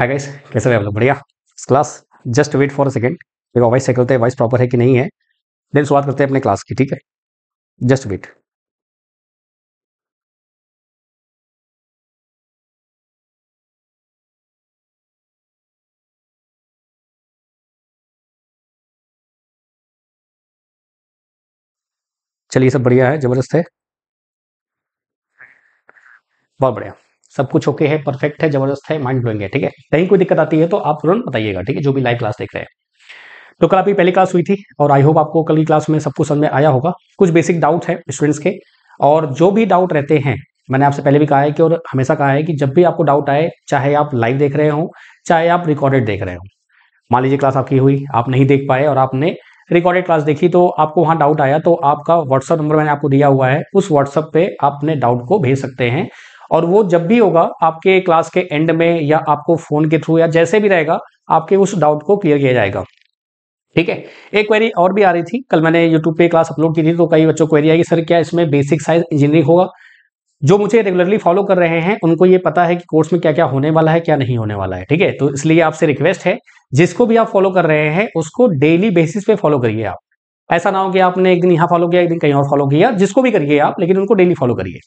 hi guys कैसे आप लोग बढ़िया class just wait for a second देखो वॉइस निकलते हैं वॉइस प्रॉपर है कि नहीं है देन शुरुआत करते हैं अपने क्लास की ठीक है जस्ट वेट चलिए सब बढ़िया है जबरदस्त है बहुत बढ़िया सब कुछ ओके है परफेक्ट है जबरदस्त है माइंड ब्लोइंग है ठीक है कहीं कोई दिक्कत आती है तो आप तुरंत बताइएगा ठीक है जो भी लाइव क्लास देख रहे हैं तो कल आपकी पहली क्लास हुई थी और आई होप आपको कल की क्लास में सब कुछ समझ में आया होगा कुछ बेसिक डाउट है स्टूडेंट्स के और जो भी डाउट रहते हैं मैंने आपसे पहले भी कहा है कि और हमेशा कहा है कि जब भी आपको डाउट आए चाहे आप लाइव देख रहे हो चाहे आप रिकॉर्डेड देख रहे हो मान लीजिए क्लास आपकी हुई आप नहीं देख पाए और आपने रिकॉर्डेड क्लास देखी तो आपको वहां डाउट आया तो आपका व्हाट्सअप नंबर मैंने आपको दिया हुआ है उस व्हाट्सअप पे आप अपने डाउट को भेज सकते हैं और वो जब भी होगा आपके क्लास के एंड में या आपको फोन के थ्रू या जैसे भी रहेगा आपके उस डाउट को क्लियर किया जाएगा ठीक है एक क्वेरी और भी आ रही थी कल मैंने यूट्यूब पे क्लास अपलोड की थी तो कई बच्चों क्वेरी आई कि सर क्या इसमें बेसिक साइंस इंजीनियरिंग होगा जो मुझे रेगुलरली फॉलो कर रहे हैं उनको ये पता है कि कोर्स में क्या क्या होने वाला है क्या नहीं होने वाला है ठीक है तो इसलिए आपसे रिक्वेस्ट है जिसको भी आप फॉलो कर रहे हैं उसको डेली बेसिस पे फॉलो करिए आप ऐसा ना हो कि आपने एक दिन यहाँ फॉलो किया एक दिन कहीं और फॉलो किया जिसको भी करिए आप लेकिन उनको डेली फॉलो करिए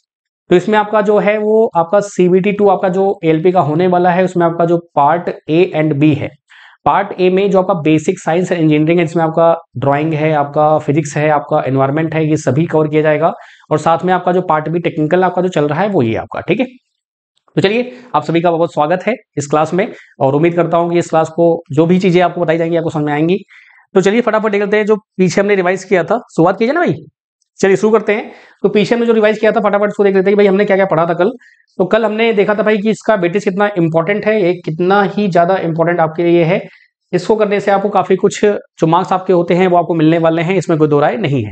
तो इसमें आपका जो है वो आपका सीबीटी टू आपका जो एलपी का होने वाला है उसमें आपका जो पार्ट ए एंड बी है पार्ट ए में जो आपका बेसिक साइंस एंड इंजीनियरिंग है जिसमें आपका ड्राइंग है आपका फिजिक्स है आपका एनवायरमेंट है ये सभी कवर किया जाएगा और साथ में आपका जो पार्ट बी टेक्निकल आपका जो चल रहा है वो ये आपका ठीक है तो चलिए आप सभी का बहुत स्वागत है इस क्लास में और उम्मीद करता हूँ कि इस क्लास को जो भी चीजें आपको बताई जाएंगी आपको समझ में आएंगी तो चलिए फटाफट निकलते हैं जो पीछे हमने रिवाइज किया था शुरुआत कीजिए ना भाई चलिए शुरू करते हैं तो पीछे में जो रिवाइज किया था फटाफट उसको देख लेते हैं कि भाई हमने क्या क्या पढ़ा था कल तो कल हमने देखा था भाई कि इसका बेटिस कितना इंपॉर्टेंट है ये कितना ही ज्यादा इंपॉर्टेंट आपके लिए है इसको करने से आपको काफी कुछ जो मार्क्स आपके होते हैं वो आपको मिलने वाले हैं इसमें कोई दो राय नहीं है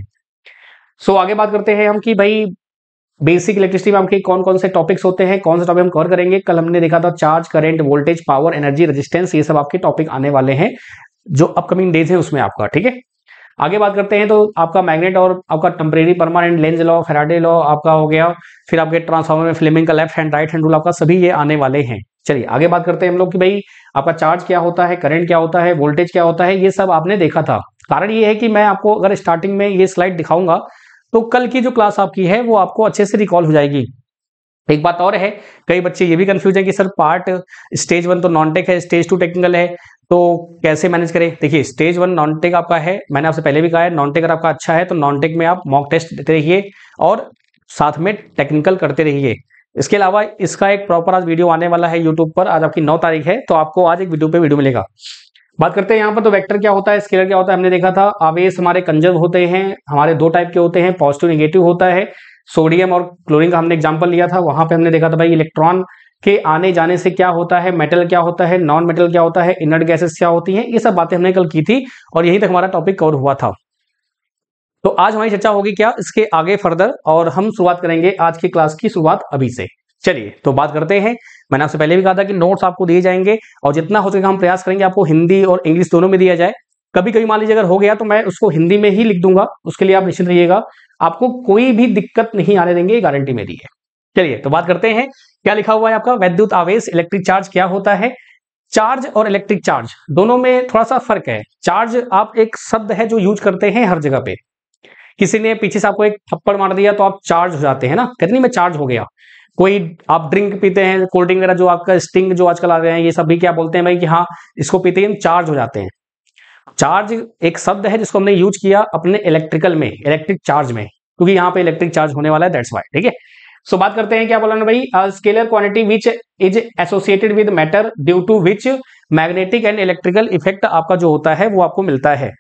सो आगे बात करते हैं हम कि भाई बेसिक इलेक्ट्रिसिटी में आपके कौन कौन से टॉपिक्स होते हैं कौन से टॉपिक हम कवर करेंगे कल हमने देखा था charge current voltage power energy resistance ये सब आपके टॉपिक आने वाले हैं जो अपकमिंग डेज है उसमें आपका ठीक है आगे बात करते हैं तो आपका मैग्नेट और आपका temporary permanent Lenz law Faraday law आपका हो गया फिर आपके ट्रांसफॉर्मर में फ्लेमिंग का left hand right hand rule आपका सभी ये आने वाले हैं चलिए आगे बात करते हैं हम लोग कि भाई आपका चार्ज क्या होता है करंट क्या होता है वोल्टेज क्या होता है ये सब आपने देखा था कारण ये है कि मैं आपको अगर स्टार्टिंग में ये स्लाइड दिखाऊंगा तो कल की जो क्लास आपकी है वो आपको अच्छे से रिकॉल हो जाएगी एक बात और है कई बच्चे ये भी कंफ्यूज हैं कि सर पार्ट स्टेज वन तो नॉन टेक है स्टेज टू टेक्निकल है तो कैसे मैनेज करें देखिए स्टेज वन नॉन टेक आपका है मैंने आपसे पहले भी कहा है नॉन टेक अगर आपका अच्छा है तो नॉन टेक में आप मॉक टेस्ट देते रहिए और साथ में टेक्निकल करते रहिए इसके अलावा इसका एक प्रॉपर आज वीडियो आने वाला है यूट्यूब पर आज आपकी नौ तारीख है तो आपको आज एक वीडियो पे वीडियो मिलेगा बात करते हैं यहाँ पर तो वेक्टर क्या होता है स्केलर क्या होता है हमने देखा था आवेश हमारे कंजर्व होते हैं हमारे दो टाइप के होते हैं पॉजिटिव निगेटिव होता है सोडियम और क्लोरिन का हमने एग्जाम्पल लिया था वहां पर हमने देखा था भाई इलेक्ट्रॉन के आने जाने से क्या होता है मेटल क्या होता है नॉन मेटल क्या होता है इनर्ट गैसेस क्या होती हैं ये सब बातें हमने कल की थी और यहीं तक हमारा टॉपिक कवर हुआ था तो आज हमारी चर्चा होगी क्या इसके आगे फर्दर और हम शुरुआत करेंगे आज की क्लास की शुरुआत अभी से चलिए तो बात करते हैं मैंने आपसे पहले भी कहा था कि नोट्स आपको दिए जाएंगे और जितना हो सकेगा हम प्रयास करेंगे आपको हिंदी और इंग्लिश दोनों में दिया जाए कभी कभी मान लीजिए अगर हो गया तो मैं उसको हिंदी में ही लिख दूंगा उसके लिए आप निश्चित रहिएगा आपको कोई भी दिक्कत नहीं आने देंगे गारंटी मेरी है चलिए तो बात करते हैं क्या लिखा हुआ है आपका वैद्युत आवेश इलेक्ट्रिक चार्ज क्या होता है चार्ज और इलेक्ट्रिक चार्ज दोनों में थोड़ा सा फर्क है चार्ज आप एक शब्द है जो यूज करते हैं हर जगह पे किसी ने पीछे से आपको एक थप्पड़ मार दिया तो आप चार्ज हो जाते हैं ना कहते नहीं मैं चार्ज हो गया कोई आप ड्रिंक पीते हैं कोल्ड ड्रिंक वगैरह जो आपका स्टिंग जो आजकल आ रहे हैं ये सब भी क्या बोलते हैं भाई कि हाँ इसको पीते ही चार्ज हो जाते हैं चार्ज एक शब्द है जिसको हमने यूज किया अपने इलेक्ट्रिकल में इलेक्ट्रिक चार्ज में क्योंकि यहाँ पे इलेक्ट्रिक चार्ज होने वाला है दैट्स वाई ठीक है सो बात करते हैं क्या बोला ना भाई scalar quantity which is associated with matter due to which magnetic and electrical effect आपका जो होता है वो आपको मिलता है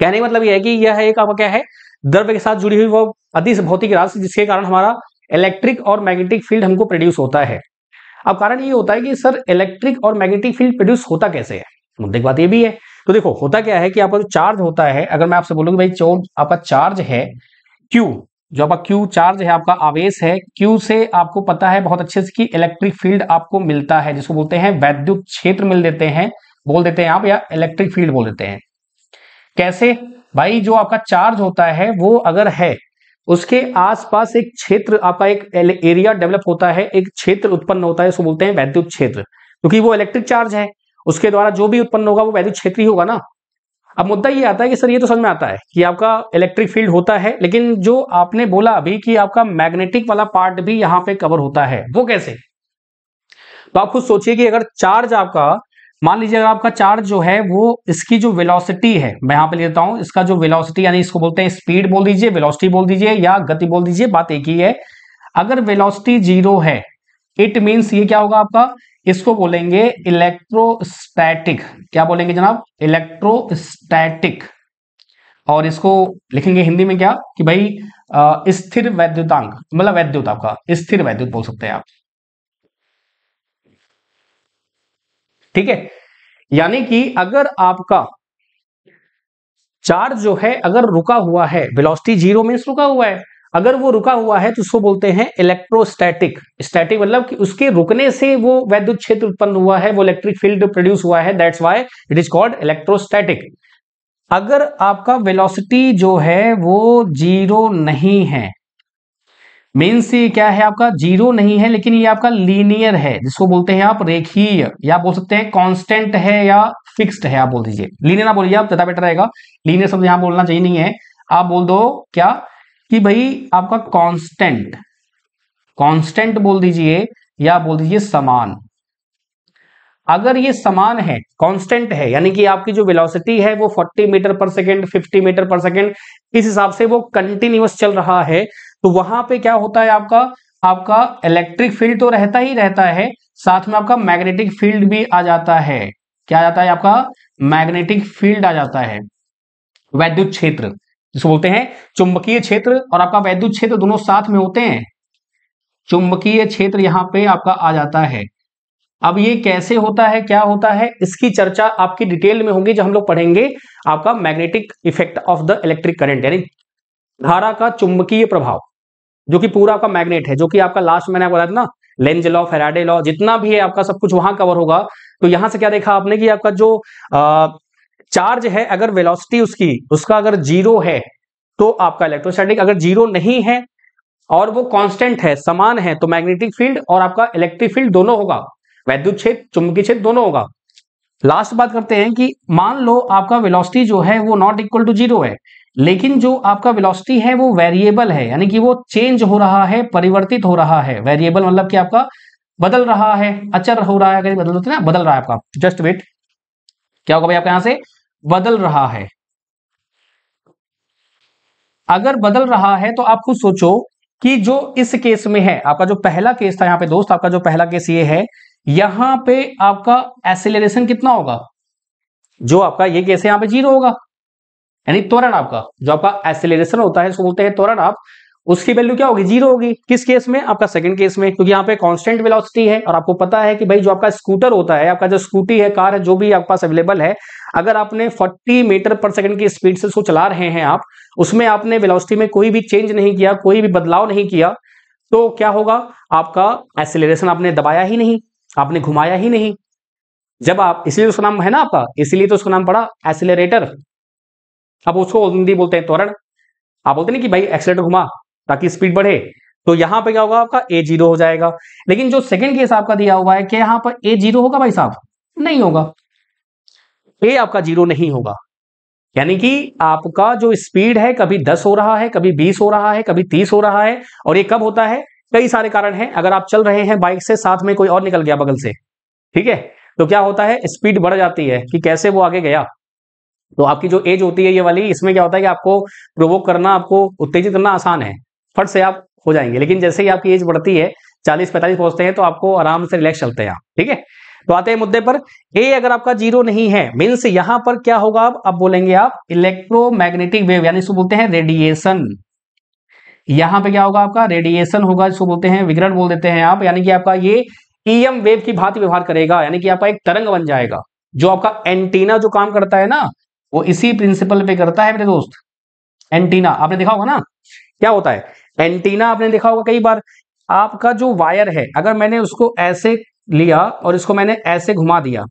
कहने का मतलब यह है कि यह है एक आपका क्या है द्रव्य के साथ जुड़ी हुई वो अधिस भौतिक राशि जिसके कारण हमारा इलेक्ट्रिक और मैग्नेटिक फील्ड हमको प्रोड्यूस होता है अब कारण ये होता है कि सर इलेक्ट्रिक और मैग्नेटिक फील्ड प्रोड्यूस होता कैसे है मुद्दे की बात ये भी है तो देखो होता क्या है कि आपका जो चार्ज होता है अगर मैं आपसे बोलूंगी भाई चोर आपका चार्ज है क्यू जो आपका क्यू चार्ज है आपका आवेश है क्यू से आपको पता है बहुत अच्छे से कि इलेक्ट्रिक फील्ड आपको मिलता है जिसको बोलते हैं वैद्युत क्षेत्र मिल देते हैं बोल देते हैं आप या इलेक्ट्रिक फील्ड बोल देते हैं कैसे भाई जो आपका चार्ज होता है वो अगर है उसके आसपास एक क्षेत्र आपका एक एरिया डेवलप होता है एक क्षेत्र उत्पन्न होता है उसको बोलते हैं वैद्युत क्षेत्र क्योंकि वो इलेक्ट्रिक चार्ज है उसके द्वारा जो भी उत्पन्न होगा वो वैद्युत क्षेत्र ही होगा ना अब मुद्दा ये आता है कि सर ये तो समझ में आता है कि आपका इलेक्ट्रिक फील्ड होता है लेकिन जो आपने बोला अभी कि आपका मैग्नेटिक वाला पार्ट भी यहाँ पे कवर होता है वो कैसे तो आप खुद सोचिए कि अगर चार्ज आपका मान लीजिए अगर आपका चार्ज जो है वो इसकी जो वेलोसिटी है मैं यहां पे लेता हूँ इसका जो वेलोसिटी यानी इसको बोलते हैं स्पीड बोल दीजिए वेलोसिटी बोल दीजिए या गति बोल दीजिए बात एक ही है अगर वेलोसिटी जीरो है इट मीन्स ये क्या होगा आपका इसको बोलेंगे इलेक्ट्रोस्टैटिक क्या बोलेंगे जनाब इलेक्ट्रोस्टैटिक और इसको लिखेंगे हिंदी में क्या कि भाई स्थिर वैद्युतांक मतलब वैद्युत आपका स्थिर वैद्युत बोल सकते हैं आप ठीक है यानी कि अगर आपका चार्ज जो है अगर रुका हुआ है वेलोसिटी जीरो मीन्स रुका हुआ है अगर वो रुका हुआ है तो उसको बोलते हैं इलेक्ट्रोस्टैटिक स्टैटिक मतलब कि उसके रुकने से वो वैद्युत क्षेत्र उत्पन्न हुआ है वो इलेक्ट्रिक फील्ड प्रोड्यूस हुआ है that's why it is called electrostatic अगर आपका वेलोसिटी जो है वो जीरो नहीं है मीन्स क्या है आपका जीरो नहीं है लेकिन ये आपका लीनियर है जिसको बोलते हैं आप रेखीय या बोल सकते हैं कांस्टेंट है या फिक्स्ड है आप बोल दीजिए लीनियर ना बोलिए आप ज्यादा बेटर रहेगा लीनियर शब्द यहां बोलना चाहिए नहीं है आप बोल दो क्या कि भाई आपका कांस्टेंट कांस्टेंट बोल दीजिए या बोल दीजिए समान अगर ये समान है कांस्टेंट है यानी कि आपकी जो वेलोसिटी है वो 40 मीटर पर सेकेंड 50 मीटर पर सेकेंड इस हिसाब से वो कंटिन्यूस चल रहा है तो वहां पे क्या होता है आपका आपका इलेक्ट्रिक फील्ड तो रहता ही रहता है साथ में आपका मैग्नेटिक फील्ड भी आ जाता है क्या आ जाता है आपका मैग्नेटिक फील्ड आ जाता है वैद्युत क्षेत्र जिसको बोलते हैं चुंबकीय क्षेत्र और आपका वैद्युत क्षेत्र दोनों साथ में होते हैं चुंबकीय क्षेत्र यहाँ पे आपका आ जाता है अब ये कैसे होता है क्या होता है इसकी चर्चा आपकी डिटेल में होगी जब हम लोग पढ़ेंगे आपका magnetic effect of the electric current यानी धारा का चुंबकीय प्रभाव जो कि पूरा आपका मैग्नेट है जो कि आपका लास्ट मैंने आपको बताया था ना लेंज लॉ फेराडे लॉ जितना भी है आपका सब कुछ वहां कवर होगा तो यहां से क्या देखा आपने कि आपका जो चार्ज है अगर वेलोसिटी उसकी उसका अगर जीरो है तो आपका इलेक्ट्रोस्टैटिक अगर जीरो नहीं है और वो कांस्टेंट है समान है तो मैग्नेटिक फील्ड और आपका इलेक्ट्रिक फील्ड दोनों होगा वैद्युत क्षेत्र चुंबकीय क्षेत्र दोनों होगा लास्ट बात करते हैं कि मान लो आपका वेलोसिटी जो है वो नॉट इक्वल टू जीरो है लेकिन जो आपका वेलोसिटी है वो वेरिएबल है यानी कि वो चेंज हो रहा है परिवर्तित हो रहा है वेरिएबल मतलब कि आपका बदल रहा है अचर हो रहा है बदल होता है ना बदल रहा है आपका जस्ट वेट क्या होगा भाई आपका यहां से बदल रहा है अगर बदल रहा है तो आप खुद सोचो कि जो इस केस में है आपका जो पहला केस था यहां पे दोस्त आपका जो पहला केस ये है यहां पे आपका एसिलेशन कितना होगा जो आपका ये केस है यहां पे जीरो होगा यानी त्वरण आपका जो आपका एसिलेशन होता है इसको बोलते हैं त्वरण आप उसकी वैल्यू क्या होगी जीरो होगी किस केस में आपका सेकंड केस में क्योंकि यहाँ पे कांस्टेंट वेलोसिटी है और आपको पता है कि भाई जो आपका स्कूटर होता है आपका जो स्कूटी है कार है जो भी आपके पास अवेलेबल है अगर आपने 40 मीटर पर सेकंड की स्पीड से उसको चला रहे हैं आप उसमें आपने वेलोसिटी में कोई भी चेंज नहीं किया कोई भी बदलाव नहीं किया तो क्या होगा आपका एक्सिलेशन आपने दबाया ही नहीं आपने घुमाया ही नहीं जब आप इसलिए उसका नाम है ना आपका इसीलिए तो उसका नाम पड़ा एक्सिलेटर आप उसको हिंदी बोलते हैं त्वरण आप बोलते ना कि भाई एक्सीटर घुमा ताकि स्पीड बढ़े तो यहां पे क्या होगा आपका ए जीरो हो जाएगा लेकिन जो सेकंड केस आपका दिया हुआ है क्या यहां पर ए जीरो होगा भाई साहब नहीं होगा ए आपका जीरो नहीं होगा यानी कि आपका जो स्पीड है कभी दस हो रहा है कभी बीस हो रहा है कभी तीस हो रहा है और ये कब होता है कई सारे कारण हैं अगर आप चल रहे हैं बाइक से साथ में कोई और निकल गया बगल से ठीक है तो क्या होता है स्पीड बढ़ जाती है कि कैसे वो आगे गया तो आपकी जो एज होती है ये वाली इसमें क्या होता है कि आपको प्रोवोक करना आपको उत्तेजित करना आसान है फट से आप हो जाएंगे लेकिन जैसे ही आपकी एज बढ़ती है चालीस पैंतालीस पहुंचते हैं तो आपको आराम से रिलैक्स चलते हैं आप ठीक है तो आते हैं मुद्दे पर ए अगर आपका जीरो नहीं है मीन्स यहां पर क्या होगा अब अब बोलेंगे आप इलेक्ट्रोमैग्नेटिक वेव यानी इसको बोलते हैं रेडिएशन यहां पे क्या होगा आपका रेडिएशन होगा जिसको बोलते हैं विगरण बोल देते हैं आप यानी कि आपका ये ईएम e वेव की भांति व्यवहार करेगा यानी कि आपका एक तरंग बन जाएगा जो आपका एंटीना जो काम करता है ना वो इसी प्रिंसिपल पे करता है मेरे दोस्त एंटीना आपने देखा होगा ना क्या होता है एंटीना आपने देखा होगा कई बार आपका जो वायर है अगर मैंने उसको ऐसे लिया और इसको मैंने ऐसे घुमा दिया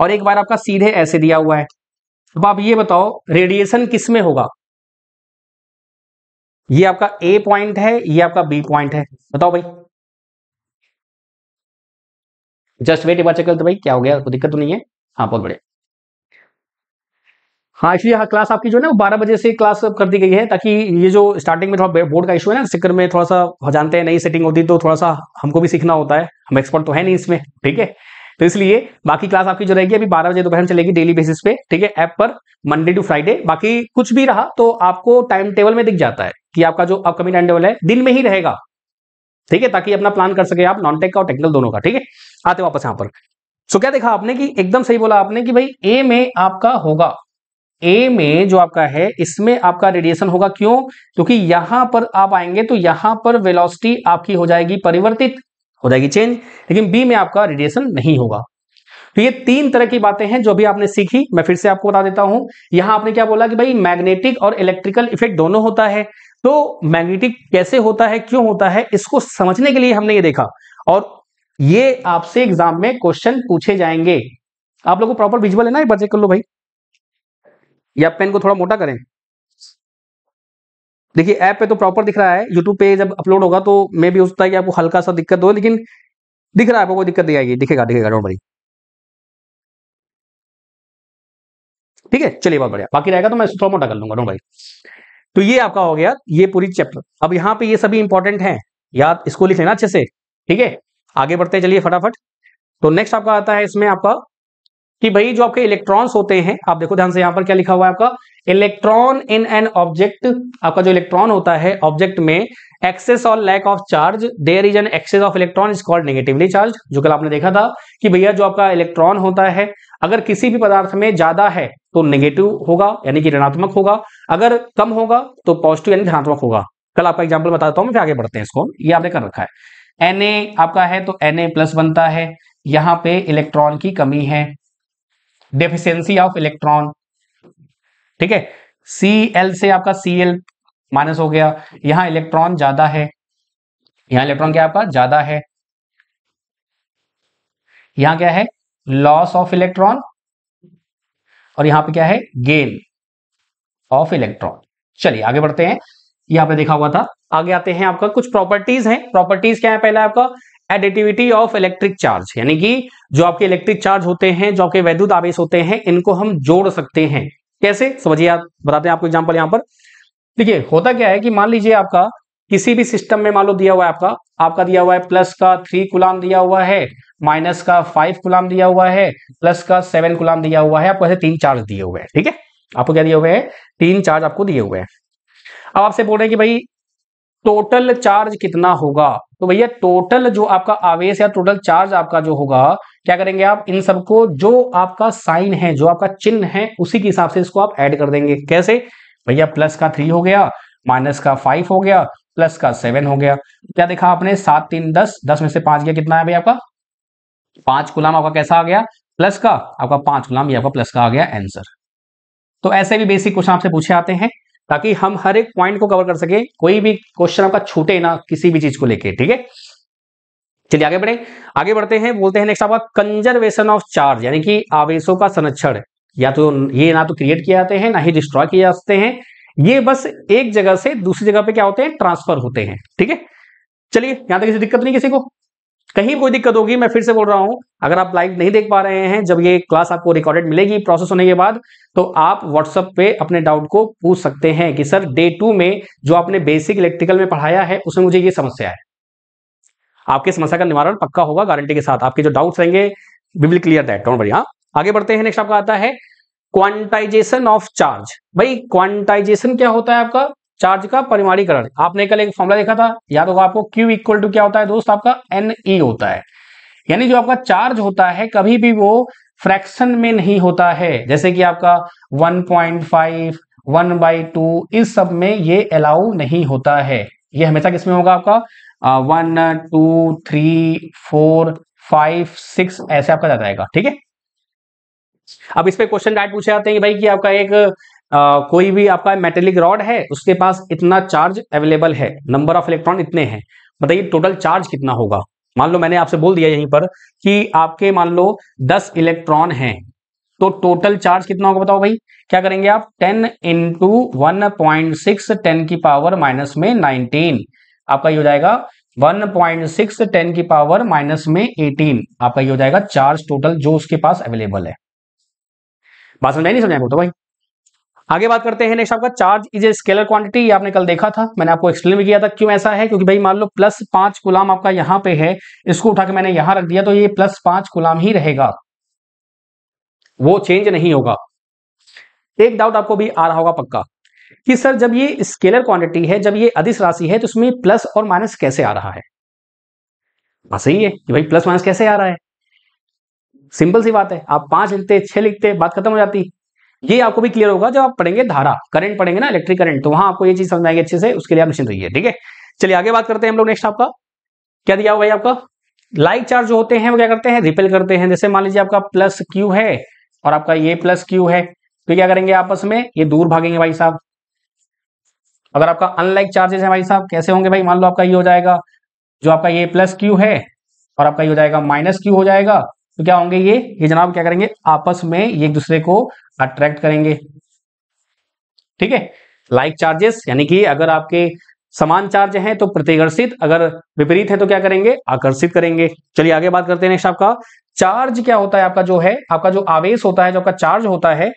और एक बार आपका सीधे ऐसे दिया हुआ है अब आप ये बताओ रेडिएशन किस में होगा ये आपका ए पॉइंट है ये आपका बी पॉइंट है बताओ भाई जस्ट वेट एक बार चेक करते भाई क्या हो गया कोई दिक्कत तो नहीं है हाँ बहुत बढ़िया हाँ इसलिए क्लास आपकी जो है ना बारह बजे से क्लास कर दी गई है ताकि ये जो स्टार्टिंग में थोड़ा बोर्ड का इशू है ना सिक्कर में थोड़ा सा जानते हैं नई सेटिंग होती है तो थोड़ा सा हमको भी सीखना होता है हम एक्सपर्ट तो है नहीं इसमें ठीक है तो इसलिए बाकी क्लास आपकी जो रहेगी अभी बारह बजे दोपहर चलेगी डेली बेसिस पे ठीक है ऐप पर मंडे टू फ्राइडे बाकी कुछ भी रहा तो आपको टाइम टेबल में दिख जाता है कि आपका जो अपकमिंग टाइम टेबल है दिन में ही रहेगा ठीक है ताकि अपना प्लान कर सके आप नॉन टेक का और टेक्निकल दोनों का ठीक है आते वापस यहाँ पर सो क्या देखा आपने कि एकदम सही बोला आपने कि भाई ए में आपका होगा ए में जो आपका है इसमें आपका रेडिएशन होगा क्यों क्योंकि यहां पर आप आएंगे तो यहां पर वेलोसिटी आपकी हो जाएगी परिवर्तित हो जाएगी चेंज लेकिन बी में आपका रेडिएशन नहीं होगा तो ये तीन तरह की बातें हैं जो अभी आपने सीखी मैं फिर से आपको बता देता हूं यहां आपने क्या बोला कि भाई मैग्नेटिक और इलेक्ट्रिकल इफेक्ट दोनों होता है तो मैग्नेटिक कैसे होता है क्यों होता है इसको समझने के लिए हमने ये देखा और ये आपसे एग्जाम में क्वेश्चन पूछे जाएंगे आप लोगों को प्रॉपर विजुअल है ना बच्चे कर लो भाई या पेन को थोड़ा मोटा करें देखिए ऐप पे तो प्रॉपर दिख रहा है यूट्यूब पे जब अपलोड होगा तो मे भी हो सकता है कि आपको हल्का सा दिक्कत हो लेकिन दिख रहा है आपको कोई दिक्कत नहीं आएगी दिखेगा दिखेगा डोंट ठीक है चलिए बहुत बढ़िया बाकी रहेगा तो मैं थोड़ा मोटा कर लूंगा डोंट वरी तो ये आपका हो गया ये पूरी चैप्टर अब यहाँ पे ये सभी इंपॉर्टेंट है याद इसको लिख लेना अच्छे से ठीक है आगे बढ़ते चलिए फटाफट तो नेक्स्ट आपका आता है इसमें आपका कि भाई जो आपके इलेक्ट्रॉन्स होते हैं आप देखो ध्यान से यहां पर क्या लिखा हुआ है आपका इलेक्ट्रॉन इन एन ऑब्जेक्ट आपका जो इलेक्ट्रॉन होता है ऑब्जेक्ट में एक्सेस और lack of charge there is an excess of electron is called negatively charged जो कल आपने देखा था कि भैया जो आपका इलेक्ट्रॉन होता है अगर किसी भी पदार्थ में ज्यादा है तो नेगेटिव होगा यानी कि ऋणात्मक होगा अगर कम होगा तो पॉजिटिव यानी धनात्मक होगा कल आपका एग्जाम्पल बताता हूं मैं फिर आगे बढ़ते हैं इसको ये आपने कर रखा है एन आपका है तो एन प्लस बनता है यहाँ पे इलेक्ट्रॉन की कमी है डेफिशिएंसी ऑफ इलेक्ट्रॉन ठीक है सी एल से आपका सी एल माइनस हो गया यहां इलेक्ट्रॉन ज्यादा है यहां इलेक्ट्रॉन क्या आपका ज्यादा है यहां क्या है लॉस ऑफ इलेक्ट्रॉन और यहाँ पे क्या है गेन ऑफ इलेक्ट्रॉन चलिए आगे बढ़ते हैं यहां पे देखा हुआ था आगे आते हैं आपका कुछ प्रॉपर्टीज हैं प्रॉपर्टीज क्या है पहला आपका एडिटिविटी ऑफ इलेक्ट्रिक चार्ज यानी कि जो आपके इलेक्ट्रिक चार्ज होते हैं जो आपके वैद्युत आवेश होते हैं इनको हम जोड़ सकते हैं कैसे समझिए आप बताते हैं आपको एग्जाम्पल यहां पर देखिए होता क्या है कि मान लीजिए आपका किसी भी सिस्टम में मान लो दिया हुआ है आपका आपका दिया हुआ है प्लस का थ्री गुलाम दिया हुआ है माइनस का फाइव गुलाम दिया हुआ है प्लस का सेवन गुलाम दिया हुआ है आपको ऐसे तीन चार्ज दिए हुए हैं ठीक है आपको क्या दिए हुए हैं तीन चार्ज आपको दिए हुए हैं अब आपसे बोल रहे हैं कि भाई टोटल चार्ज कितना होगा तो भैया टोटल जो आपका आवेश या टोटल चार्ज आपका जो होगा क्या करेंगे आप इन सबको जो आपका साइन है जो आपका चिन्ह है उसी के हिसाब से इसको आप ऐड कर देंगे कैसे भैया प्लस का थ्री हो गया माइनस का फाइव हो गया प्लस का सेवन हो गया क्या देखा आपने सात तीन दस दस में से पांच गया कितना है भैया आपका पांच गुलाम आपका कैसा आ गया प्लस का आपका पांच गुलाम ये आपका प्लस का आ गया आंसर तो ऐसे भी बेसिक क्वेश्चन आपसे पूछे आते हैं ताकि हम हर एक पॉइंट को कवर कर सके कोई भी क्वेश्चन आपका छूटे ना किसी भी चीज को लेके ठीक है चलिए आगे बढ़े आगे बढ़ते हैं बोलते हैं नेक्स्ट आपका कंजर्वेशन ऑफ चार्ज यानी कि आवेशों का संरक्षण या तो ये ना तो क्रिएट किए जाते हैं ना ही डिस्ट्रॉय किए जाते हैं ये बस एक जगह से दूसरी जगह पे क्या होते हैं ट्रांसफर होते हैं ठीक है चलिए यहां तक किसी दिक्कत नहीं किसी को कहीं कोई दिक्कत होगी मैं फिर से बोल रहा हूं अगर आप लाइव नहीं देख पा रहे हैं जब ये क्लास आपको रिकॉर्डेड मिलेगी प्रोसेस होने के बाद तो आप व्हाट्सएप पे अपने डाउट को पूछ सकते हैं कि सर डे टू में जो आपने बेसिक इलेक्ट्रिकल में पढ़ाया है उसमें मुझे ये समस्या है आपकी समस्या का निवारण पक्का होगा गारंटी के साथ आपके जो डाउट रहेंगे we will clear that don't worry आगे बढ़ते हैं नेक्स्ट आपका आता है क्वांटाइजेशन ऑफ चार्ज भाई क्वांटाइजेशन क्या होता है आपका चार्ज का परिमाणीकरण आपने कल एक फॉर्मुला देखा था याद होगा आपको क्यू इक्वल टू क्या होता है दोस्त आपका एन ई होता है यानी जो आपका चार्ज होता है कभी भी वो फ्रैक्शन में नहीं होता है जैसे कि आपका 1.5 वन बाई टू इस सब में ये अलाउ नहीं होता है ये हमेशा किसमें होगा आपका one two three four five six ऐसे आपका जाता है ठीक है अब इस पे क्वेश्चन डायरेक्ट पूछे जाते हैं कि भाई कि आपका एक आ, कोई भी आपका मेटेलिक रॉड है उसके पास इतना चार्ज अवेलेबल है नंबर ऑफ इलेक्ट्रॉन इतने हैं बताइए टोटल चार्ज कितना होगा मान लो मैंने आपसे बोल दिया यहीं पर कि आपके मान लो दस इलेक्ट्रॉन हैं तो टोटल चार्ज कितना होगा बताओ भाई क्या करेंगे आप ten into one point six ten की पावर माइनस में नाइनटीन आपका ये हो जाएगा वन पॉइंट सिक्स टेन की पावर माइनस में एटीन आपका ये हो जाएगा चार्ज टोटल जो उसके पास अवेलेबल है बात समझाई नहीं समझाएंगे तो भाई आगे बात करते हैं नेक्स्ट आपका charge is a scalar quantity आपने कल देखा था मैंने आपको एक्सप्लेन भी किया था क्यों ऐसा है क्योंकि भाई मान लो प्लस पांच गुलाम आपका यहाँ पे है इसको उठा के मैंने यहां रख दिया तो ये प्लस पांच गुलाम ही रहेगा वो चेंज नहीं होगा एक डाउट आपको भी आ रहा होगा पक्का कि सर जब ये स्केलर क्वांटिटी है जब ये अधिस राशि है तो उसमें प्लस और माइनस कैसे आ रहा है बस हाँ, सही है कि भाई प्लस माइनस कैसे आ रहा है सिंपल सी बात है आप पांच लिखते छह लिखते बात खत्म हो जाती ये आपको भी क्लियर होगा जब आप पढ़ेंगे धारा करंट पढ़ेंगे ना इलेक्ट्रिक करंट तो वहां आपको ये चीज समझ आएगी अच्छे से उसके लिए आप निश्चित रहिए ठीक है चलिए आगे बात करते हैं हम लोग नेक्स्ट आपका क्या दिया हुआ भाई आपका लाइक चार्ज जो होते हैं वो क्या करते हैं रिपेल करते हैं जैसे मान लीजिए आपका प्लस क्यू है और आपका ये प्लस क्यू है तो क्या करेंगे आपस में ये दूर भागेंगे भाई साहब अगर आपका अनलाइक चार्जेस है भाई साहब कैसे होंगे भाई मान लो आपका ये हो जाएगा जो आपका ये प्लस क्यू है और आपका ये हो जाएगा माइनस क्यू हो जाएगा तो क्या होंगे ये ये जनाब क्या करेंगे आपस में एक दूसरे को अट्रैक्ट करेंगे ठीक है लाइक चार्जेस यानी कि अगर आपके समान चार्ज हैं तो प्रतिकर्षित अगर विपरीत है तो क्या करेंगे आकर्षित करेंगे चलिए आगे बात करते हैं नेक्स्ट आपका चार्ज क्या होता है आपका जो है आपका जो आवेश होता है जो आपका चार्ज होता है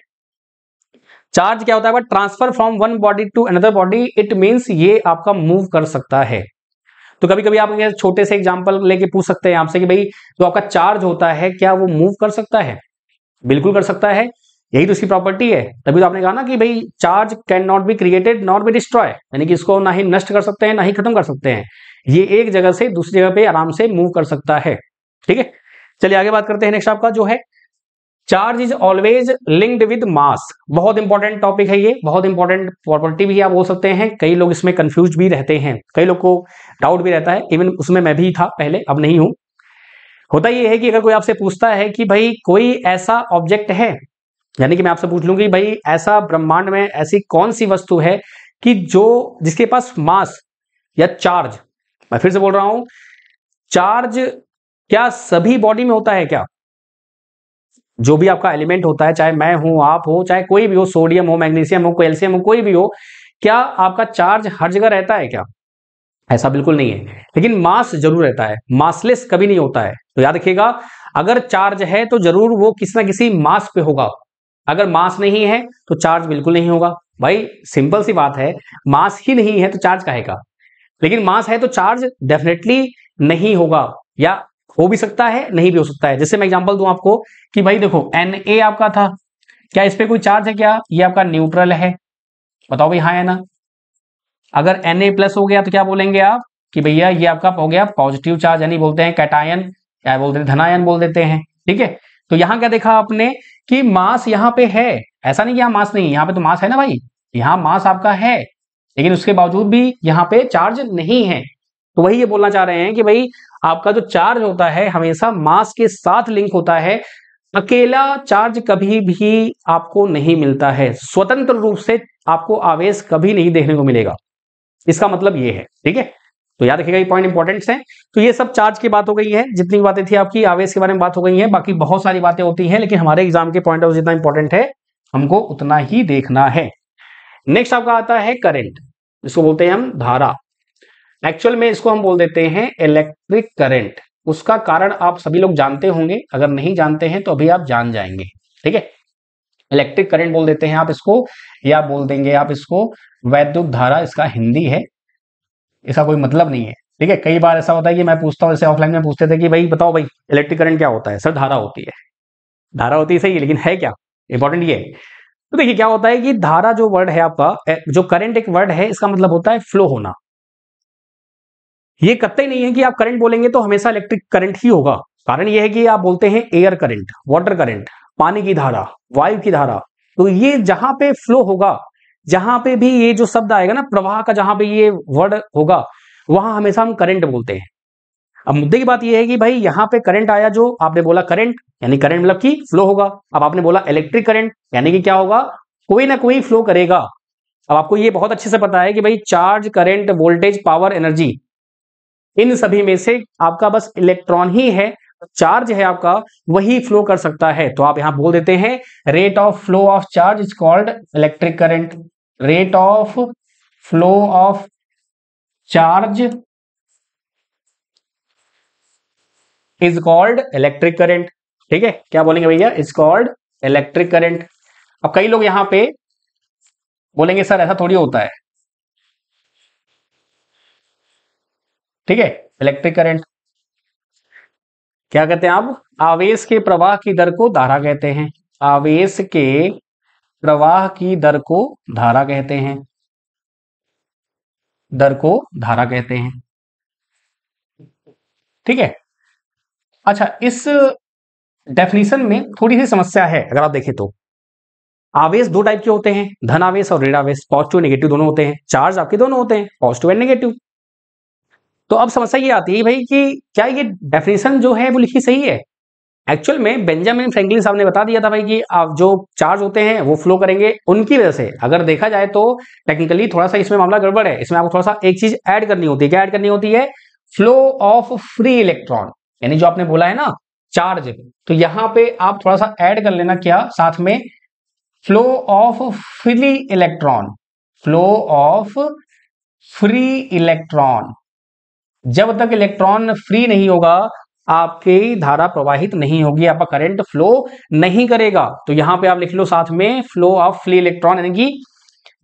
चार्ज क्या होता है transfer from one body to another body it means ये आपका मूव कर सकता है तो कभी कभी आप छोटे से एग्जाम्पल लेके पूछ सकते हैं आपसे कि भाई जो आपका चार्ज होता है क्या वो मूव कर सकता है बिल्कुल कर सकता है यही तो उसकी प्रॉपर्टी है तभी तो आपने कहा ना कि भाई charge can not be created not be destroy यानी कि इसको ना ही नष्ट कर सकते हैं ना ही खत्म कर सकते हैं ये एक जगह से दूसरी जगह पे आराम से मूव कर सकता है ठीक है चलिए आगे बात करते हैं नेक्स्ट आपका जो है charge is always linked with mass बहुत इंपॉर्टेंट टॉपिक है ये बहुत इंपॉर्टेंट प्रॉपर्टी भी आप बोल सकते हैं कई लोग इसमें कंफ्यूज भी रहते हैं कई लोग को डाउट भी रहता है इवन उसमें मैं भी था पहले अब नहीं हूं होता ये है कि अगर कोई आपसे पूछता है कि भाई कोई ऐसा ऑब्जेक्ट है यानी कि मैं आपसे पूछ लूंगी कि भाई ऐसा ब्रह्मांड में ऐसी कौन सी वस्तु है कि जो जिसके पास मास या चार्ज मैं फिर से बोल रहा हूं चार्ज क्या सभी बॉडी में होता है क्या जो भी आपका एलिमेंट होता है चाहे मैं हूं आप हो चाहे कोई भी हो सोडियम हो मैग्नीशियम हो कैल्शियम हो कोई भी हो क्या आपका चार्ज हर जगह रहता है क्या ऐसा बिल्कुल नहीं है लेकिन मास जरूर रहता है मासलेस कभी नहीं होता है तो याद रखिएगा अगर चार्ज है तो जरूर वो किसी ना किसी मास पे होगा अगर मास नहीं है तो चार्ज बिल्कुल नहीं होगा भाई सिंपल सी बात है मास ही नहीं है तो चार्ज कहेगा लेकिन मास है तो चार्ज डेफिनेटली नहीं होगा या हो भी सकता है नहीं भी हो सकता है जैसे मैं एग्जाम्पल दू आपको कि भाई देखो एन ए आपका था क्या इस पर कोई चार्ज है क्या ये आपका न्यूट्रल है बताओ भाई हाँ है ना अगर एन ए प्लस हो गया तो क्या बोलेंगे आप कि भैया ये आपका हो गया पॉजिटिव चार्ज यानी बोलते हैं कैटायन या बोलते हैं धनायन बोल देते हैं ठीक है तो यहाँ क्या देखा आपने कि मास यहाँ पे है ऐसा नहीं कि यहाँ मास नहीं यहाँ पे तो मास है ना भाई यहाँ मास आपका है लेकिन उसके बावजूद भी यहाँ पे चार्ज नहीं है तो वही ये बोलना चाह रहे हैं कि भाई आपका जो चार्ज होता है हमेशा मास के साथ लिंक होता है अकेला चार्ज कभी भी आपको नहीं मिलता है स्वतंत्र रूप से आपको आवेश कभी नहीं देखने को मिलेगा इसका मतलब ये है ठीक है तो याद रखिएगा ये पॉइंट इंपॉर्टेंट है तो ये सब चार्ज की बात हो गई है जितनी बातें थी आपकी आवेश के बारे में बात हो गई है बाकी बहुत सारी बातें होती हैं लेकिन हमारे एग्जाम के पॉइंट ऑफ जितना इंपॉर्टेंट है हमको उतना ही देखना है नेक्स्ट आपका आता है करेंट इसको बोलते हैं हम धारा एक्चुअल में इसको हम बोल देते हैं इलेक्ट्रिक करंट उसका कारण आप सभी लोग जानते होंगे अगर नहीं जानते हैं तो अभी आप जान जाएंगे ठीक है इलेक्ट्रिक करंट बोल देते हैं आप इसको या बोल देंगे आप इसको वैद्युत धारा इसका हिंदी है इसका कोई मतलब नहीं है ठीक है कई बार ऐसा होता है कि मैं पूछता हूँ ऑफलाइन में पूछते थे कि भाई बताओ भाई इलेक्ट्रिक करंट क्या होता है सर धारा होती है धारा होती है सही लेकिन है क्या इंपॉर्टेंट ये तो देखिए क्या होता है कि धारा जो वर्ड है आपका जो करंट एक वर्ड है इसका मतलब होता है फ्लो होना ये कतई नहीं है कि आप करंट बोलेंगे तो हमेशा इलेक्ट्रिक करंट ही होगा कारण यह है कि आप बोलते हैं एयर करंट वाटर करंट पानी की धारा वायु की धारा तो ये जहां पे फ्लो होगा जहां पे भी ये जो शब्द आएगा ना प्रवाह का जहां पे ये वर्ड होगा वहां हमेशा हम करंट बोलते हैं अब मुद्दे की बात यह है कि भाई यहाँ पे करंट आया जो आपने बोला करंट यानी करंट मतलब कि फ्लो होगा अब आपने बोला इलेक्ट्रिक करंट यानी कि क्या होगा कोई ना कोई फ्लो करेगा अब आपको ये बहुत अच्छे से पता है कि भाई charge current voltage power energy इन सभी में से आपका बस इलेक्ट्रॉन ही है चार्ज है आपका वही फ्लो कर सकता है तो आप यहां बोल देते हैं rate of flow of charge is called electric current rate of flow of charge is called electric current ठीक है क्या बोलेंगे भैया इज कॉल्ड इलेक्ट्रिक करंट अब कई लोग यहां पे बोलेंगे सर ऐसा थोड़ी होता है ठीक है इलेक्ट्रिक करंट क्या कहते हैं आप आवेश के प्रवाह की दर को धारा कहते हैं आवेश के प्रवाह की दर को धारा कहते हैं दर को धारा कहते हैं ठीक है अच्छा इस डेफिनेशन में थोड़ी सी समस्या है अगर आप देखें तो आवेश दो टाइप के होते हैं धन आवेश और ऋण आवेश पॉजिटिव नेगेटिव दोनों होते हैं चार्ज आपके दोनों होते हैं पॉजिटिव एंड नेगेटिव तो अब समस्या ये आती है भाई कि क्या ये डेफिनेशन जो है वो लिखी सही है एक्चुअल में बेंजामिन फ्रैंकलिन साहब ने बता दिया था भाई कि आप जो चार्ज होते हैं वो फ्लो करेंगे उनकी वजह से अगर देखा जाए तो टेक्निकली थोड़ा सा इसमें मामला गड़बड़ है इसमें आपको थोड़ा सा एक चीज ऐड करनी होती है क्या ऐड करनी होती है फ्लो ऑफ फ्री इलेक्ट्रॉन यानी जो आपने बोला है ना चार्ज तो यहां पे आप थोड़ा सा ऐड कर लेना क्या साथ में flow of free electron flow of free electron जब तक इलेक्ट्रॉन फ्री नहीं होगा आपकी धारा प्रवाहित नहीं होगी आपका करंट फ्लो नहीं करेगा तो यहां पे आप लिख लो साथ में फ्लो ऑफ फ्री इलेक्ट्रॉन यानी कि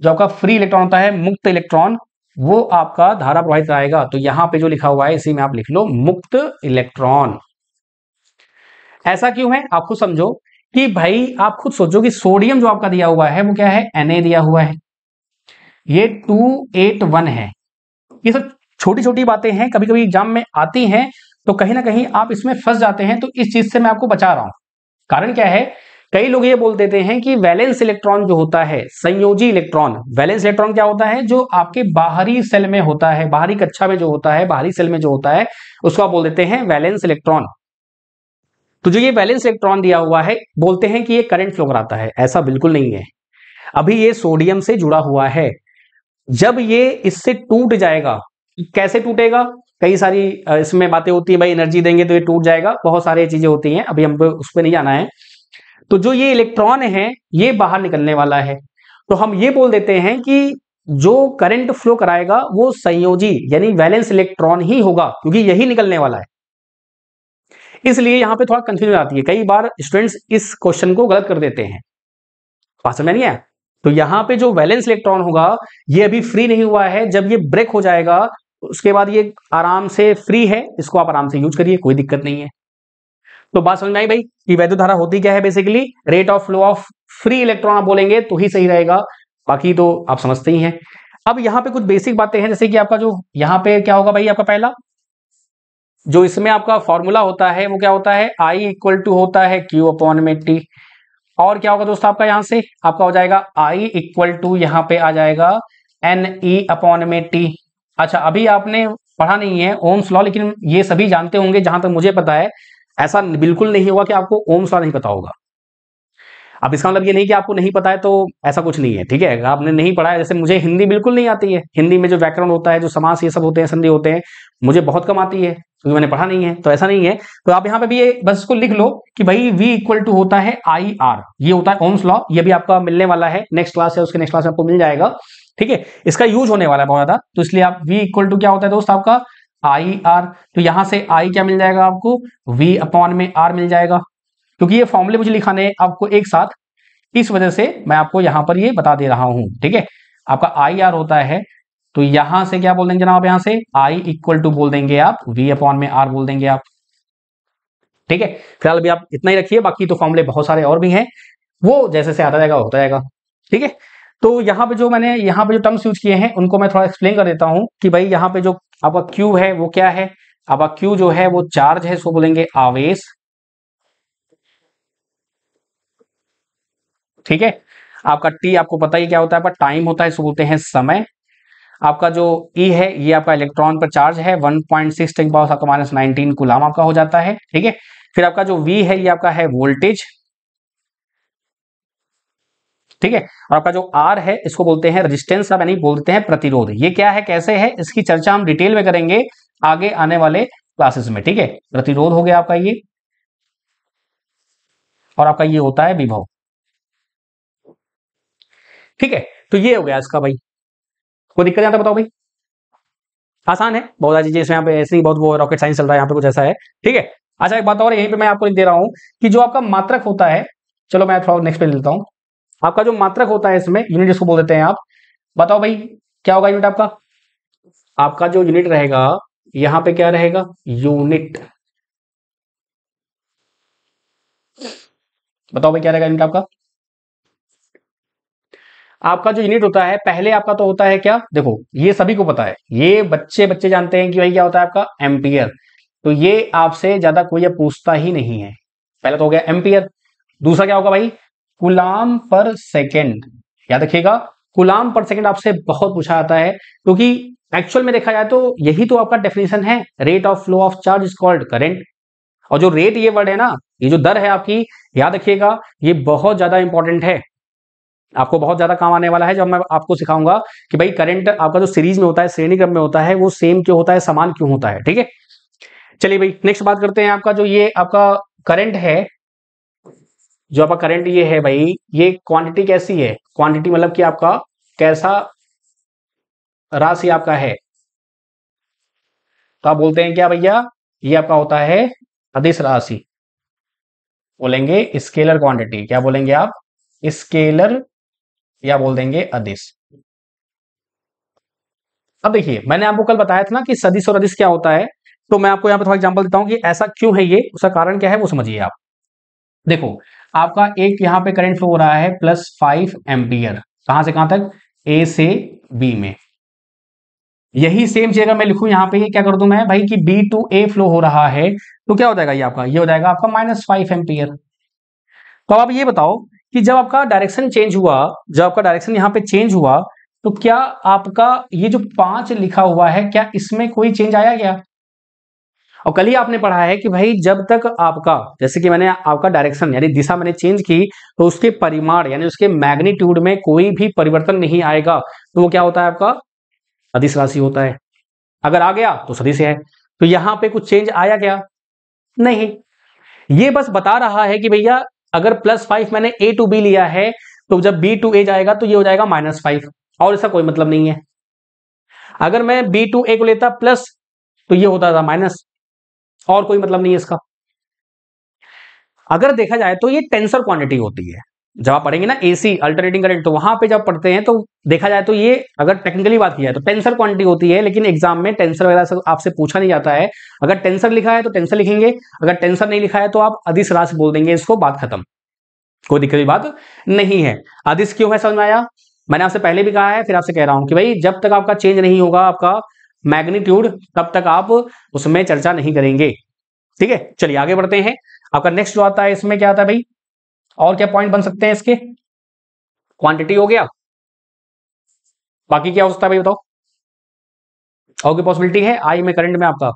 जो आपका फ्री इलेक्ट्रॉन होता है मुक्त इलेक्ट्रॉन वो आपका धारा प्रवाहित आएगा तो यहां पे जो लिखा हुआ है इसी में आप लिख लो मुक्त इलेक्ट्रॉन ऐसा क्यों है आप खुद समझो कि भाई आप खुद सोचो कि सोडियम जो आपका दिया हुआ है वो क्या है Na दिया हुआ है ये टू एट वन है ये सब छोटी छोटी बातें हैं कभी कभी एग्जाम में आती हैं तो कहीं ना कहीं आप इसमें फंस जाते हैं तो इस चीज से मैं आपको बचा रहा हूं कारण क्या है कई लोग ये बोल देते हैं कि वैलेंस इलेक्ट्रॉन जो होता है संयोजी इलेक्ट्रॉन वैलेंस इलेक्ट्रॉन क्या होता है जो आपके बाहरी सेल में होता है बाहरी कक्षा में जो होता है बाहरी सेल में जो होता है उसको आप बोल देते हैं वैलेंस इलेक्ट्रॉन तो जो ये वैलेंस इलेक्ट्रॉन दिया हुआ है बोलते हैं कि ये करंट फ्लो कराता है ऐसा बिल्कुल नहीं है अभी ये सोडियम से जुड़ा हुआ है जब ये इससे टूट जाएगा कैसे टूटेगा कई सारी इसमें बातें होती है भाई एनर्जी देंगे तो ये टूट जाएगा बहुत सारी चीजें होती हैं अभी हम उस पर नहीं जाना है तो जो ये इलेक्ट्रॉन है ये बाहर निकलने वाला है तो हम ये बोल देते हैं कि जो करंट फ्लो कराएगा वो संयोजी यानी वैलेंस इलेक्ट्रॉन ही होगा क्योंकि यही निकलने वाला है इसलिए यहां पे थोड़ा कंफ्यूजन आती है कई बार स्टूडेंट्स इस क्वेश्चन को गलत कर देते हैं बात में नहीं आया तो यहां पे जो वैलेंस इलेक्ट्रॉन होगा ये अभी फ्री नहीं हुआ है जब ये ब्रेक हो जाएगा उसके बाद ये आराम से फ्री है इसको आप आराम से यूज करिए कोई दिक्कत नहीं है तो बात समझ में आई भाई कि वैद्य धारा होती क्या है basically rate of flow of free electron आप बोलेंगे तो ही सही रहेगा बाकी तो आप समझते ही हैं अब यहाँ पे कुछ बेसिक बातें हैं जैसे कि आपका जो यहाँ पे क्या होगा भाई आपका पहला जो इसमें आपका फॉर्मूला होता है वो क्या होता है आई इक्वल टू होता है क्यू अपॉन में टी और क्या होगा दोस्तों आपका यहां से आपका हो जाएगा आई इक्वल टू यहाँ पे आ जाएगा एन ई अपॉन में टी अच्छा अभी आपने पढ़ा नहीं है ओम्स लॉ लेकिन ये सभी जानते होंगे जहां तक मुझे पता है ऐसा बिल्कुल नहीं होगा कि आपको ओम्स लॉ नहीं पता होगा अब इसका मतलब ये नहीं कि आपको नहीं पता है तो ऐसा कुछ नहीं है ठीक है आपने नहीं पढ़ा है जैसे मुझे हिंदी बिल्कुल नहीं आती है हिंदी में जो व्याकरण होता है जो समास ये सब होते हैं संधि होते हैं मुझे बहुत कम आती है क्योंकि मैंने पढ़ा नहीं है तो ऐसा नहीं है तो आप यहाँ पे भी ये बस इसको लिख लो कि भाई वी इक्वल टू होता है आई आर ये होता है ओम्स लॉ ये भी आपका मिलने वाला है नेक्स्ट क्लास है उसके नेक्स्ट क्लास में आपको मिल जाएगा ठीक है इसका यूज होने वाला है बहुत ज्यादा तो इसलिए आप वी इक्वल टू क्या होता है दोस्त आपका आई आर तो यहां से आई क्या मिल जाएगा आपको वी अपॉन में आर मिल जाएगा क्योंकि ये फॉर्मुले मुझे लिखाने आपको एक साथ इस वजह से मैं आपको यहां पर ये बता दे रहा हूं ठीक है आपका आई आर होता है तो यहां से क्या बोल देंगे जनाब यहां से आई इक्वल टू बोल देंगे आप वी अपॉन में आर बोल देंगे आप ठीक है फिलहाल अभी आप इतना ही रखिए बाकी तो फॉर्मुले बहुत सारे और भी हैं वो जैसे से आता जाएगा होता जाएगा ठीक है तो यहाँ पे जो मैंने यहाँ पे जो टर्म्स यूज किए हैं उनको मैं थोड़ा एक्सप्लेन कर देता हूँ कि भाई यहाँ पे जो आपका क्यू है वो क्या है आपका क्यू जो है वो चार्ज है सो बोलेंगे आवेश ठीक है आपका टी आपको पता ही क्या होता है पर टाइम होता है इसको बोलते हैं समय आपका जो ई e है ये आपका इलेक्ट्रॉन पर चार्ज है one point six ten power minus nineteen coulomb आपका हो जाता है ठीक है फिर आपका जो वी है ये आपका है वोल्टेज ठीक है और आपका जो आर है इसको बोलते हैं रजिस्टेंस यानी बोलते हैं प्रतिरोध ये क्या है कैसे है इसकी चर्चा हम डिटेल में करेंगे आगे आने वाले क्लासेस में ठीक है प्रतिरोध हो गया आपका ये और आपका ये होता है विभव ठीक है तो ये हो गया इसका भाई कोई दिक्कत यहां बताओ भाई आसान है बहुत सारी चीजें यहाँ पे ऐसे ही बहुत वो रॉकेट साइंस चल रहा है यहाँ पे कुछ ऐसा है ठीक है अच्छा एक बात और यहीं पे मैं आपको लिख दे रहा हूँ कि जो आपका मात्रक होता है चलो मैं थोड़ा नेक्स्ट पे लेता हूँ आपका जो मात्रक होता है इसमें यूनिट इसको बोल देते हैं आप बताओ भाई क्या होगा यूनिट आपका आपका जो यूनिट रहेगा यहां पे क्या रहेगा यूनिट बताओ भाई क्या रहेगा यूनिट आपका आपका जो यूनिट होता है पहले आपका तो होता है क्या देखो ये सभी को पता है ये बच्चे बच्चे जानते हैं कि भाई क्या होता है आपका एम्पियर तो ये आपसे ज्यादा कोई पूछता ही नहीं है पहला तो हो गया एम्पियर दूसरा क्या होगा भाई कुलाम पर सेकेंड याद रखिएगा गुलाम पर सेकेंड आपसे बहुत पूछा जाता है क्योंकि एक्चुअल में देखा जाए तो यही तो आपका डेफिनेशन है rate of flow of charge is called current और जो रेट ये वर्ड है ना ये जो दर है आपकी याद रखिएगा ये बहुत ज्यादा इंपॉर्टेंट है आपको बहुत ज्यादा काम आने वाला है जब मैं आपको सिखाऊंगा कि भाई करंट आपका जो सीरीज में होता है श्रेणी क्रम में होता है वो सेम क्यों होता है समान क्यों होता है ठीक है चलिए भाई नेक्स्ट बात करते हैं आपका जो ये आपका करंट है जो आपका करंट ये है भाई ये क्वांटिटी कैसी है क्वांटिटी मतलब कि आपका कैसा राशि आपका है तो आप बोलते हैं क्या भैया ये आपका होता है अधिस राशि बोलेंगे स्केलर क्वांटिटी क्या बोलेंगे आप स्केलर या बोल देंगे अधिस अब देखिए मैंने आपको कल बताया था ना कि सदिश और अधिस क्या होता है तो मैं आपको यहाँ पर थोड़ा एग्जाम्पल देता हूँ कि ऐसा क्यों है ये उसका कारण क्या है वो समझिए आप देखो आपका एक यहां पे करंट फ्लो हो रहा है प्लस फाइव एम्पियर कहां से कहां तक ए से बी में यही सेम चीज अगर मैं लिखूं यहां पे ये क्या कर दू मैं भाई कि बी टू ए फ्लो हो रहा है तो क्या हो जाएगा ये आपका ये हो जाएगा आपका माइनस फाइव एम्पियर तो आप ये बताओ कि जब आपका डायरेक्शन चेंज हुआ जब आपका डायरेक्शन यहां पे चेंज हुआ तो क्या आपका ये जो पांच लिखा हुआ है क्या इसमें कोई चेंज आया क्या और कल ही आपने पढ़ा है कि भाई जब तक आपका जैसे कि मैंने आपका डायरेक्शन यानी दिशा मैंने चेंज की तो उसके परिमाण यानी उसके मैग्नीट्यूड में कोई भी परिवर्तन नहीं आएगा तो वो क्या होता है आपका अधिस राशि होता है अगर आ गया तो सदिश है तो यहां पे कुछ चेंज आया क्या नहीं ये बस बता रहा है कि भैया अगर प्लस फाइव मैंने ए टू बी लिया है तो जब बी टू ए जाएगा तो ये हो जाएगा माइनस फाइव और इसका कोई मतलब नहीं है अगर मैं बी टू ए को लेता प्लस तो ये होता था माइनस और कोई मतलब नहीं है इसका अगर देखा जाए तो ये टेंसर क्वांटिटी होती है जब आप पढ़ेंगे ना एसी अल्टरनेटिंग करंट तो वहां पे जब पढ़ते हैं तो देखा जाए तो ये अगर टेक्निकली बात की जाए तो टेंसर क्वांटिटी होती है लेकिन एग्जाम में टेंसर वगैरह से आपसे पूछा नहीं जाता है अगर टेंसर लिखा है तो टेंसर लिखेंगे अगर टेंसर नहीं लिखा है तो आप अधिस राशि बोल देंगे इसको बात खत्म कोई दिक्कत बात नहीं है अधिस क्यों है समझ में आया मैंने आपसे पहले भी कहा है फिर आपसे कह रहा हूं कि भाई जब तक आपका चेंज नहीं होगा आपका मैग्नीट्यूड तब तक आप उसमें चर्चा नहीं करेंगे ठीक है चलिए आगे बढ़ते हैं आपका नेक्स्ट जो आता है इसमें क्या आता है भाई और क्या पॉइंट बन सकते हैं इसके क्वांटिटी हो गया बाकी क्या हो सकता है भाई बताओ और की पॉसिबिलिटी है आई में करंट में आपका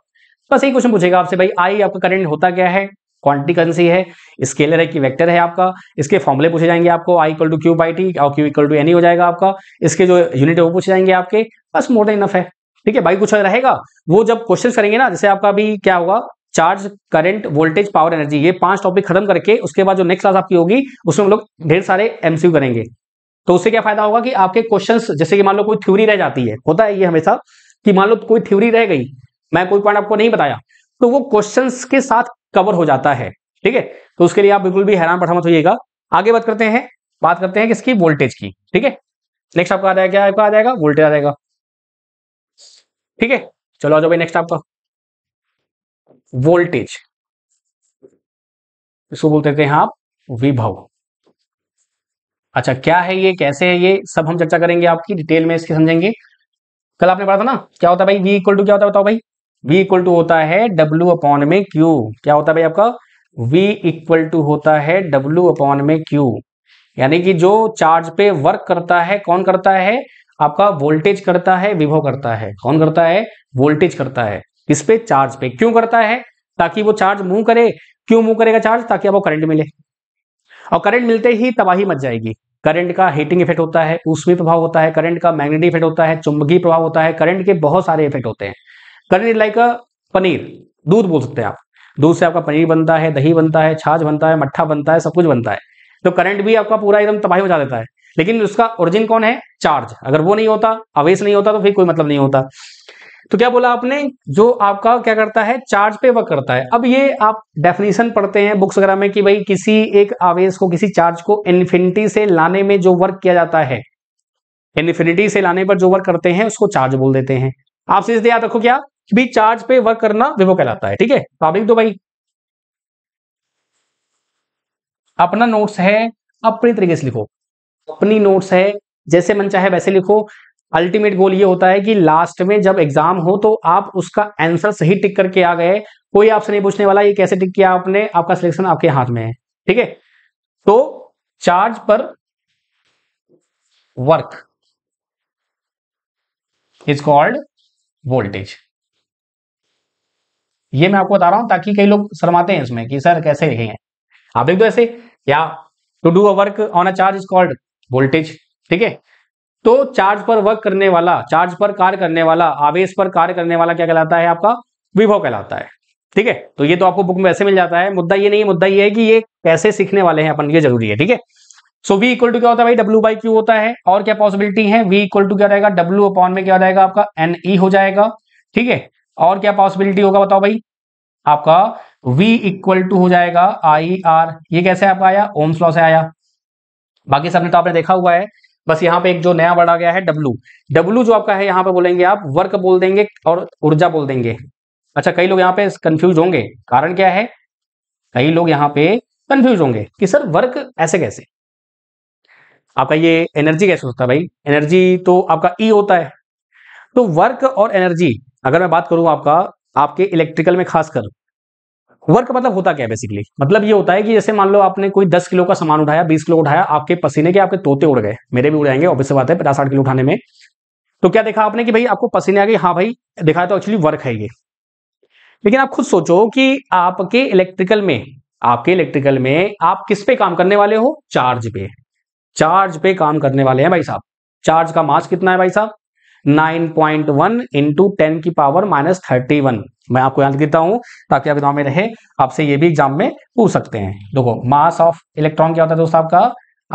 बस यही क्वेश्चन पूछेगा आपसे भाई आई आपका करंट होता क्या है क्वांटिटी सी है स्केलर है कि वेक्टर है आपका इसके फॉर्मुले पूछे जाएंगे आपको I equal to Q by T और क्यू इक्वल टू एनी हो जाएगा आपका इसके जो यूनिट है वो पूछे जाएंगे आपके बस मोर देन इनफ है ठीक है भाई कुछ रहेगा वो जब क्वेश्चन करेंगे ना जैसे आपका अभी क्या होगा charge current voltage power energy ये पांच टॉपिक खत्म करके उसके बाद जो नेक्स्ट क्लास आपकी होगी उसमें हम लोग ढेर सारे एमसीयू करेंगे तो उससे क्या फायदा होगा कि आपके क्वेश्चंस जैसे कि मान लो कोई थ्योरी रह जाती है होता है ये हमेशा कि मान लो कोई थ्योरी रह गई मैं कोई पॉइंट आपको नहीं बताया तो वो क्वेश्चन के साथ कवर हो जाता है ठीक है तो उसके लिए आप बिल्कुल भी हैरान पठाना होगा आगे बात करते हैं बात करते हैं किसकी वोल्टेज की ठीक है नेक्स्ट आपका आ जाएगा क्या आपका आ जाएगा वोल्टेज आ जाएगा ठीक है चलो आ जाओ भाई नेक्स्ट आपका वोल्टेज इसको बोलते थे यहां आप विभव अच्छा क्या है ये कैसे है ये सब हम चर्चा करेंगे आपकी डिटेल में इसके समझेंगे कल आपने पढ़ा था ना क्या होता है भाई वी इक्वल टू क्या होता है बताओ भाई वी इक्वल टू होता है डब्ल्यू अपॉन में क्यू क्या होता है भाई आपका वी इक्वल टू होता है डब्ल्यू अपॉन में क्यू यानी कि जो चार्ज पे वर्क करता है कौन करता है आपका वोल्टेज करता है विभव करता है कौन करता है वोल्टेज करता है किस पे चार्ज पे क्यों करता है ताकि वो चार्ज मूव करे क्यों मूव करेगा चार्ज ताकि आपको करंट मिले और करंट मिलते ही तबाही मच जाएगी करंट का हीटिंग इफेक्ट होता है उसमें प्रभाव होता है करंट का मैग्नेटिक इफेक्ट होता है चुंबकीय प्रभाव होता है करंट के बहुत सारे इफेक्ट होते हैं करंट इज लाइक पनीर दूध बोल सकते हैं आप दूध से आपका पनीर बनता है दही बनता है छाछ बनता है मट्ठा बनता है सब कुछ बनता है तो करंट भी आपका पूरा एकदम तबाही मचा देता है लेकिन उसका ओरिजिन कौन है चार्ज अगर वो नहीं होता आवेश नहीं होता तो फिर कोई मतलब नहीं होता तो क्या बोला आपने जो आपका क्या करता है चार्ज पे वर्क करता है अब ये आप डेफिनेशन पढ़ते हैं बुक्स वगैरह में कि भाई किसी एक आवेश को किसी चार्ज को इन्फिनिटी से लाने में जो वर्क किया जाता है इन्फिनिटी से लाने पर जो वर्क करते हैं उसको चार्ज बोल देते हैं आप सीधे याद रखो क्या भी चार्ज पे वर्क करना विभो कहलाता है ठीक है तो आप दो भाई अपना नोट्स है अपने तरीके से लिखो अपनी नोट्स है जैसे मन चाहे वैसे लिखो अल्टीमेट गोल ये होता है कि लास्ट में जब एग्जाम हो तो आप उसका आंसर सही टिक करके आ गए कोई आपसे नहीं पूछने वाला ये कैसे टिक किया आपने आपका सिलेक्शन आपके हाथ में है ठीक है तो चार्ज पर वर्क इज कॉल्ड वोल्टेज ये मैं आपको बता रहा हूं ताकि कई लोग शर्माते हैं इसमें कि सर कैसे लिखेंगे आप देख दो ऐसे या to do a work on a charge is called voltage ठीक है तो चार्ज पर वर्क करने वाला चार्ज पर कार्य करने वाला आवेश पर कार्य करने वाला क्या कहलाता है आपका विभव कहलाता है ठीक है तो ये तो आपको बुक में ऐसे मिल जाता है मुद्दा ये नहीं मुद्दा ये है कि ये कैसे सीखने वाले हैं अपन ये जरूरी है ठीक है सो वी इक्वल टू क्या होता है भाई डब्ल्यू बाई क्यू होता है और क्या पॉसिबिलिटी है वी इक्वल टू क्या रहेगा डब्ल्यू अपॉन में क्या रहेगा आपका एन ई e हो जाएगा ठीक है और क्या पॉसिबिलिटी होगा बताओ भाई आपका V इक्वल टू हो जाएगा आई आर ये कैसे आपका आया ओम्स लॉ से आया बाकी सबने तो आपने देखा हुआ है बस यहाँ पे एक जो नया वर्ड आ गया है डब्लू डब्लू जो आपका है यहाँ पे बोलेंगे आप वर्क बोल देंगे और ऊर्जा बोल देंगे अच्छा कई लोग यहाँ पे कंफ्यूज होंगे कारण क्या है कई लोग यहाँ पे कंफ्यूज होंगे कि सर वर्क ऐसे कैसे आपका ये एनर्जी कैसे होता है भाई एनर्जी तो आपका ई e होता है तो वर्क और एनर्जी अगर मैं बात करूं आपका आपके इलेक्ट्रिकल में खासकर वर्क मतलब होता क्या है बेसिकली मतलब ये होता है कि जैसे मान लो आपने कोई दस किलो का सामान उठाया बीस किलो उठाया आपके पसीने के आपके तोते उड़ गए मेरे भी उड़ाएंगे से बात है पचास साठ किलो उठाने में तो क्या देखा आपने कि भाई आपको पसीने आ गए हाँ भाई दिखाया तो एक्चुअली वर्क है ये लेकिन आप खुद सोचो कि आपके इलेक्ट्रिकल में आपके इलेक्ट्रिकल में आप किस पे काम करने वाले हो चार्ज पे चार्ज पे काम करने वाले हैं भाई साहब चार्ज का मास कितना है भाई साहब 9.1 पॉइंट वन इंटू टेन की पावर माइनस थर्टी वन मैं आपको याद देता हूं ताकि आप दिमाग में रहे आपसे ये भी एग्जाम में पूछ सकते हैं देखो मास ऑफ इलेक्ट्रॉन क्या होता है दोस्तों आपका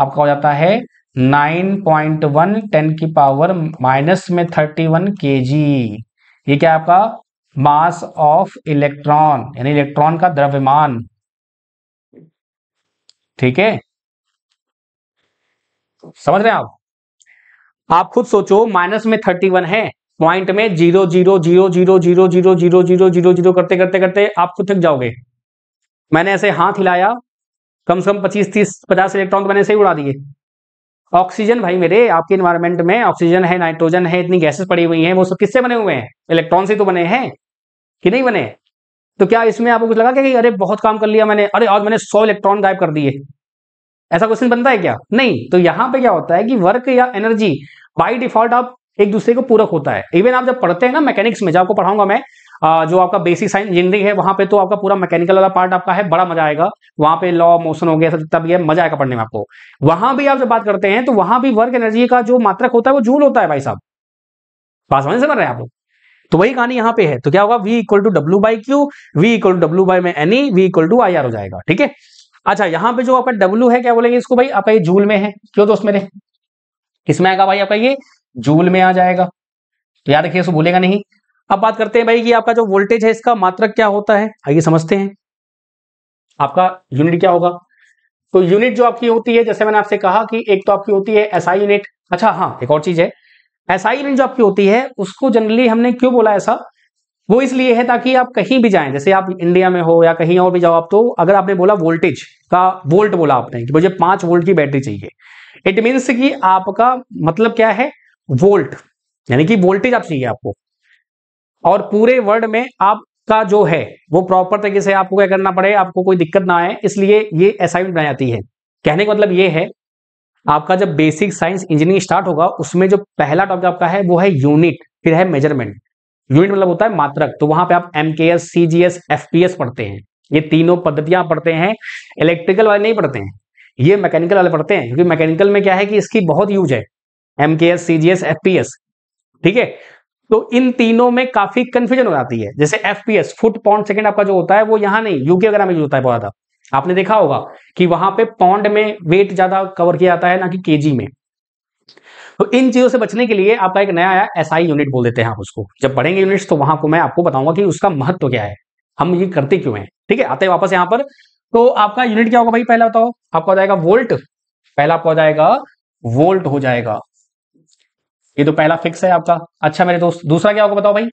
आपका हो जाता है 9.1 टेन की पावर माइनस में 31 जी ये क्या आपका मास ऑफ इलेक्ट्रॉन यानी इलेक्ट्रॉन का द्रव्यमान ठीक है समझ रहे हैं आप आप खुद सोचो माइनस में 31 है पॉइंट में zero zero zero zero zero zero zero zero zero zero करते करते करते आप खुद थक जाओगे मैंने ऐसे हाथ हिलाया कम से कम पच्चीस तीस पचास इलेक्ट्रॉन तो मैंने ऐसे ही उड़ा दिए ऑक्सीजन भाई मेरे आपके इन्वायरमेंट में ऑक्सीजन है नाइट्रोजन है इतनी गैसेस पड़ी हुई हैं वो सब किससे बने हुए हैं इलेक्ट्रॉन से तो बने हैं कि नहीं बने तो क्या इसमें आपको कुछ लगा कि अरे बहुत काम कर लिया मैंने अरे आज मैंने सौ इलेक्ट्रॉन गायब कर दिए ऐसा क्वेश्चन बनता है क्या नहीं तो यहाँ पे क्या होता है कि वर्क या एनर्जी बाई डिफॉल्ट आप एक दूसरे को पूरक होता है इवन आप जब पढ़ते हैं ना मैकेनिक्स में जब आपको पढ़ाऊंगा मैं जो आपका बेसिक साइंस इंजीनियरिंग है वहां पे तो आपका पूरा मैकेनिकल वाला पार्ट आपका है बड़ा मजा आएगा वहां पे लॉ मोशन हो गया तब ये मजा आएगा पढ़ने में आपको वहां भी आप जब बात करते हैं तो वहां भी वर्क एनर्जी का जो मात्रक होता है वो जूल होता है भाई साहब बात समझ समझ रहे हैं आप लोग तो वही कहानी यहाँ पे है तो क्या होगा V equal to W by Q V equal to W by में any V equal to I R हो जाएगा ठीक है अच्छा यहाँ पे जो आपका डब्ल्यू है क्या बोलेंगे इसको भाई आपका ये जूल में है क्यों दोस्त मेरे किसमें आएगा भाई आपका ये जूल में आ जाएगा तो याद रखिए इसको भूलेगा नहीं अब बात करते हैं भाई कि आपका जो वोल्टेज है इसका मात्रक क्या होता है आइए समझते हैं आपका यूनिट क्या होगा तो यूनिट जो आपकी होती है जैसे मैंने आपसे कहा कि एक तो आपकी होती है एसआई यूनिट अच्छा हाँ एक और चीज है एसआई यूनिट जो आपकी होती है उसको जनरली हमने क्यों बोला ऐसा वो इसलिए है ताकि आप कहीं भी जाएं जैसे आप इंडिया में हो या कहीं और भी जाओ आप तो अगर आपने बोला वोल्टेज का वोल्ट बोला आपने कि मुझे पांच वोल्ट की बैटरी चाहिए इट मीन्स कि आपका मतलब क्या है वोल्ट यानी कि वोल्टेज आप चाहिए आपको और पूरे वर्ल्ड में आपका जो है वो प्रॉपर तरीके से आपको क्या करना पड़े आपको कोई दिक्कत ना आए इसलिए ये असाइनमेंट बनाई जाती है कहने का मतलब ये है आपका जब बेसिक साइंस इंजीनियरिंग स्टार्ट होगा उसमें जो पहला टॉपिक आपका है वो है यूनिट फिर है मेजरमेंट यूनिट मतलब होता है मात्रक तो वहां पे आप M K S C G S F P S पढ़ते हैं ये तीनों पद्धतियां पढ़ते हैं इलेक्ट्रिकल वाले नहीं पढ़ते हैं ये मैकेनिकल वाले पढ़ते हैं क्योंकि मैकेनिकल में क्या है कि इसकी बहुत यूज है MKS CGS S F P S ठीक है तो इन तीनों में काफी कंफ्यूजन हो जाती है जैसे F P S foot pound second आपका जो होता है वो यहां नहीं यूके वगैरह में यूज होता है बहुत ज्यादा आपने देखा होगा कि वहां पे पॉन्ड में वेट ज्यादा कवर किया जाता है ना कि केजी में तो इन चीजों से बचने के लिए आपका एक नया एसआई यूनिट बोल देते हैं आप उसको जब पढ़ेंगे यूनिट्स तो वहां को मैं आपको बताऊंगा कि उसका महत्व क्या है हम ये करते क्यों है ठीक है आते हैं वापस यहां पर तो आपका यूनिट क्या होगा भाई पहला बताओ आपका हो जाएगा वोल्ट पहला आपका हो जाएगा वोल्ट हो जाएगा ये तो पहला फिक्स है आपका अच्छा मेरे दोस्त दूसरा क्या होगा बताओ भाई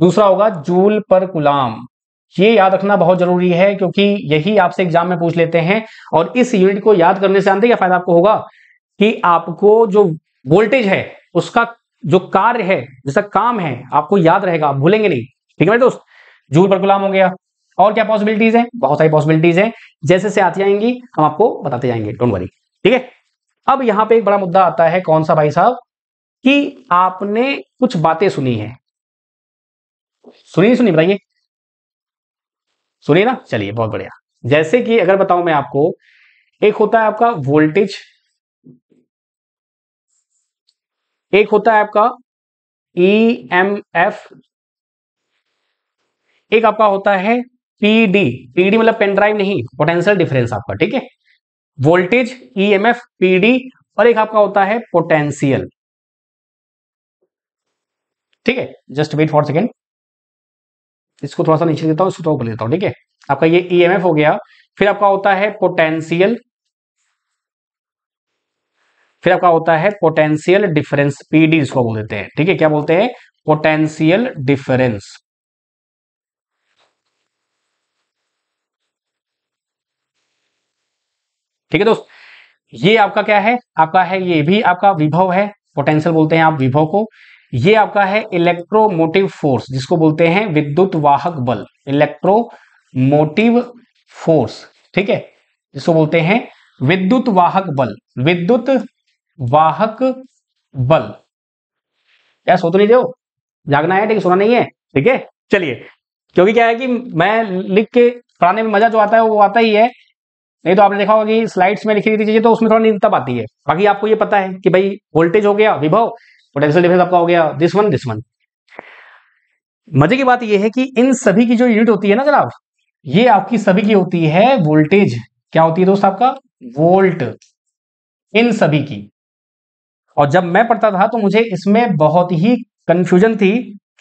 दूसरा होगा जूल पर गुलाम ये याद रखना बहुत जरूरी है क्योंकि यही आपसे एग्जाम में पूछ लेते हैं और इस यूनिट को याद करने से आते क्या फायदा आपको होगा कि आपको जो वोल्टेज है उसका जो कार्य है जिसका काम है आपको याद रहेगा आप भूलेंगे नहीं ठीक है मेरे दोस्त जूल पर गुलाम हो गया और क्या पॉसिबिलिटीज है बहुत सारी पॉसिबिलिटीज है जैसे से आती जाएंगी हम आपको बताते जाएंगे डोंट वरी ठीक है अब यहाँ पे एक बड़ा मुद्दा आता है कौन सा भाई साहब कि आपने कुछ बातें सुनी है सुनी सुनी बताइए सुनिए ना चलिए बहुत बढ़िया जैसे कि अगर बताऊं मैं आपको एक होता है आपका वोल्टेज एक होता है आपका ई एम एफ एक आपका होता है पीडी पीडी मतलब पेनड्राइव नहीं पोटेंशियल डिफरेंस आपका ठीक है voltage E M F PD और एक आपका होता है पोटेंशियल ठीक है जस्ट वेट फॉर सेकेंड इसको थोड़ा सा नीचे देता हूँ इसको थोड़ा ऊपर देता हूँ ठीक है आपका ये ई e हो गया फिर आपका होता है पोटेंशियल फिर आपका होता है पोटेंशियल डिफरेंस पीडी इसको बोल देते हैं ठीक है क्या बोलते हैं पोटेंशियल डिफरेंस ठीक है दोस्त ये आपका क्या है आपका है ये भी आपका विभव है पोटेंशियल बोलते हैं आप विभव को ये आपका है इलेक्ट्रोमोटिव फोर्स जिसको बोलते हैं विद्युत वाहक बल इलेक्ट्रोमोटिव फोर्स ठीक है जिसको बोलते हैं विद्युत वाहक बल विद्युत वाहक बल क्या सो तो नहीं दे जागना है ठीक सोना नहीं है ठीक है चलिए क्योंकि क्या है कि मैं लिख के पढ़ाने में मजा जो आता है वो आता ही है नहीं तो आपने देखा होगा कि स्लाइड्स में लिखी हुई चीजें तो उसमें थोड़ा नींद तब आती है बाकी आपको ये पता है कि भाई वोल्टेज हो गया विभव पोटेंशियल डिफरेंस आपका हो गया दिस वन दिस वन मजे की बात यह है कि इन सभी की जो यूनिट होती है ना जनाब ये आपकी सभी की होती है वोल्टेज क्या होती है दोस्त आपका वोल्ट इन सभी की और जब मैं पढ़ता था तो मुझे इसमें बहुत ही कंफ्यूजन थी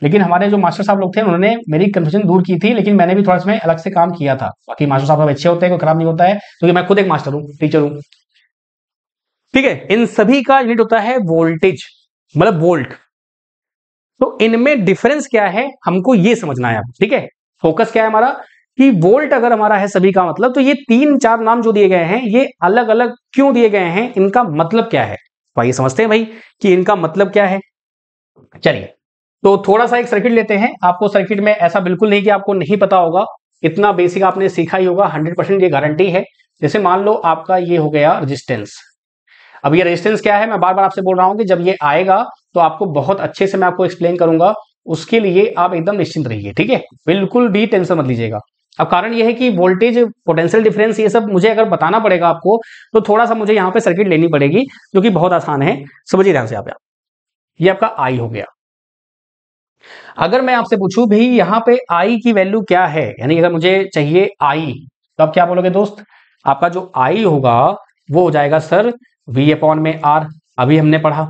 लेकिन हमारे जो मास्टर साहब लोग थे उन्होंने मेरी कंफ्यूजन दूर की थी लेकिन मैंने भी थोड़ा इसमें अलग से काम किया था बाकी मास्टर साहब अच्छे होते हैं कोई खराब नहीं होता है क्योंकि तो मैं खुद एक मास्टर हूं टीचर हूं ठीक है इन सभी का यूनिट होता है वोल्टेज मतलब वोल्ट तो इनमें डिफरेंस क्या है हमको ये समझना है ठीक है फोकस क्या है हमारा कि वोल्ट अगर हमारा है सभी का मतलब तो ये तीन चार नाम जो दिए गए हैं ये अलग अलग क्यों दिए गए हैं इनका मतलब क्या है तो आइए समझते हैं भाई कि इनका मतलब क्या है चलिए तो थोड़ा सा एक सर्किट लेते हैं आपको सर्किट में ऐसा बिल्कुल नहीं कि आपको नहीं पता होगा इतना बेसिक आपने सीखा ही होगा हंड्रेड परसेंट ये गारंटी है जैसे मान लो आपका ये हो गया रजिस्टेंस अब ये रेजिस्टेंस क्या है मैं बार बार आपसे बोल रहा हूँ कि जब ये आएगा तो आपको बहुत अच्छे से मैं आपको एक्सप्लेन करूंगा उसके लिए आप एकदम निश्चिंत रहिए ठीक है बिल्कुल भी टेंशन मत लीजिएगा अब कारण यह है कि वोल्टेज पोटेंशियल डिफरेंस ये सब मुझे अगर बताना पड़ेगा आपको तो थोड़ा सा मुझे यहाँ पे सर्किट लेनी पड़ेगी जो कि बहुत आसान है समझिए ध्यान से आप ये आपका आई हो गया अगर मैं आपसे पूछूं भी यहाँ पे आई की वैल्यू क्या है यानी अगर मुझे चाहिए आई तो आप क्या बोलोगे दोस्त आपका जो आई होगा वो हो जाएगा सर v अपॉन में r अभी हमने पढ़ा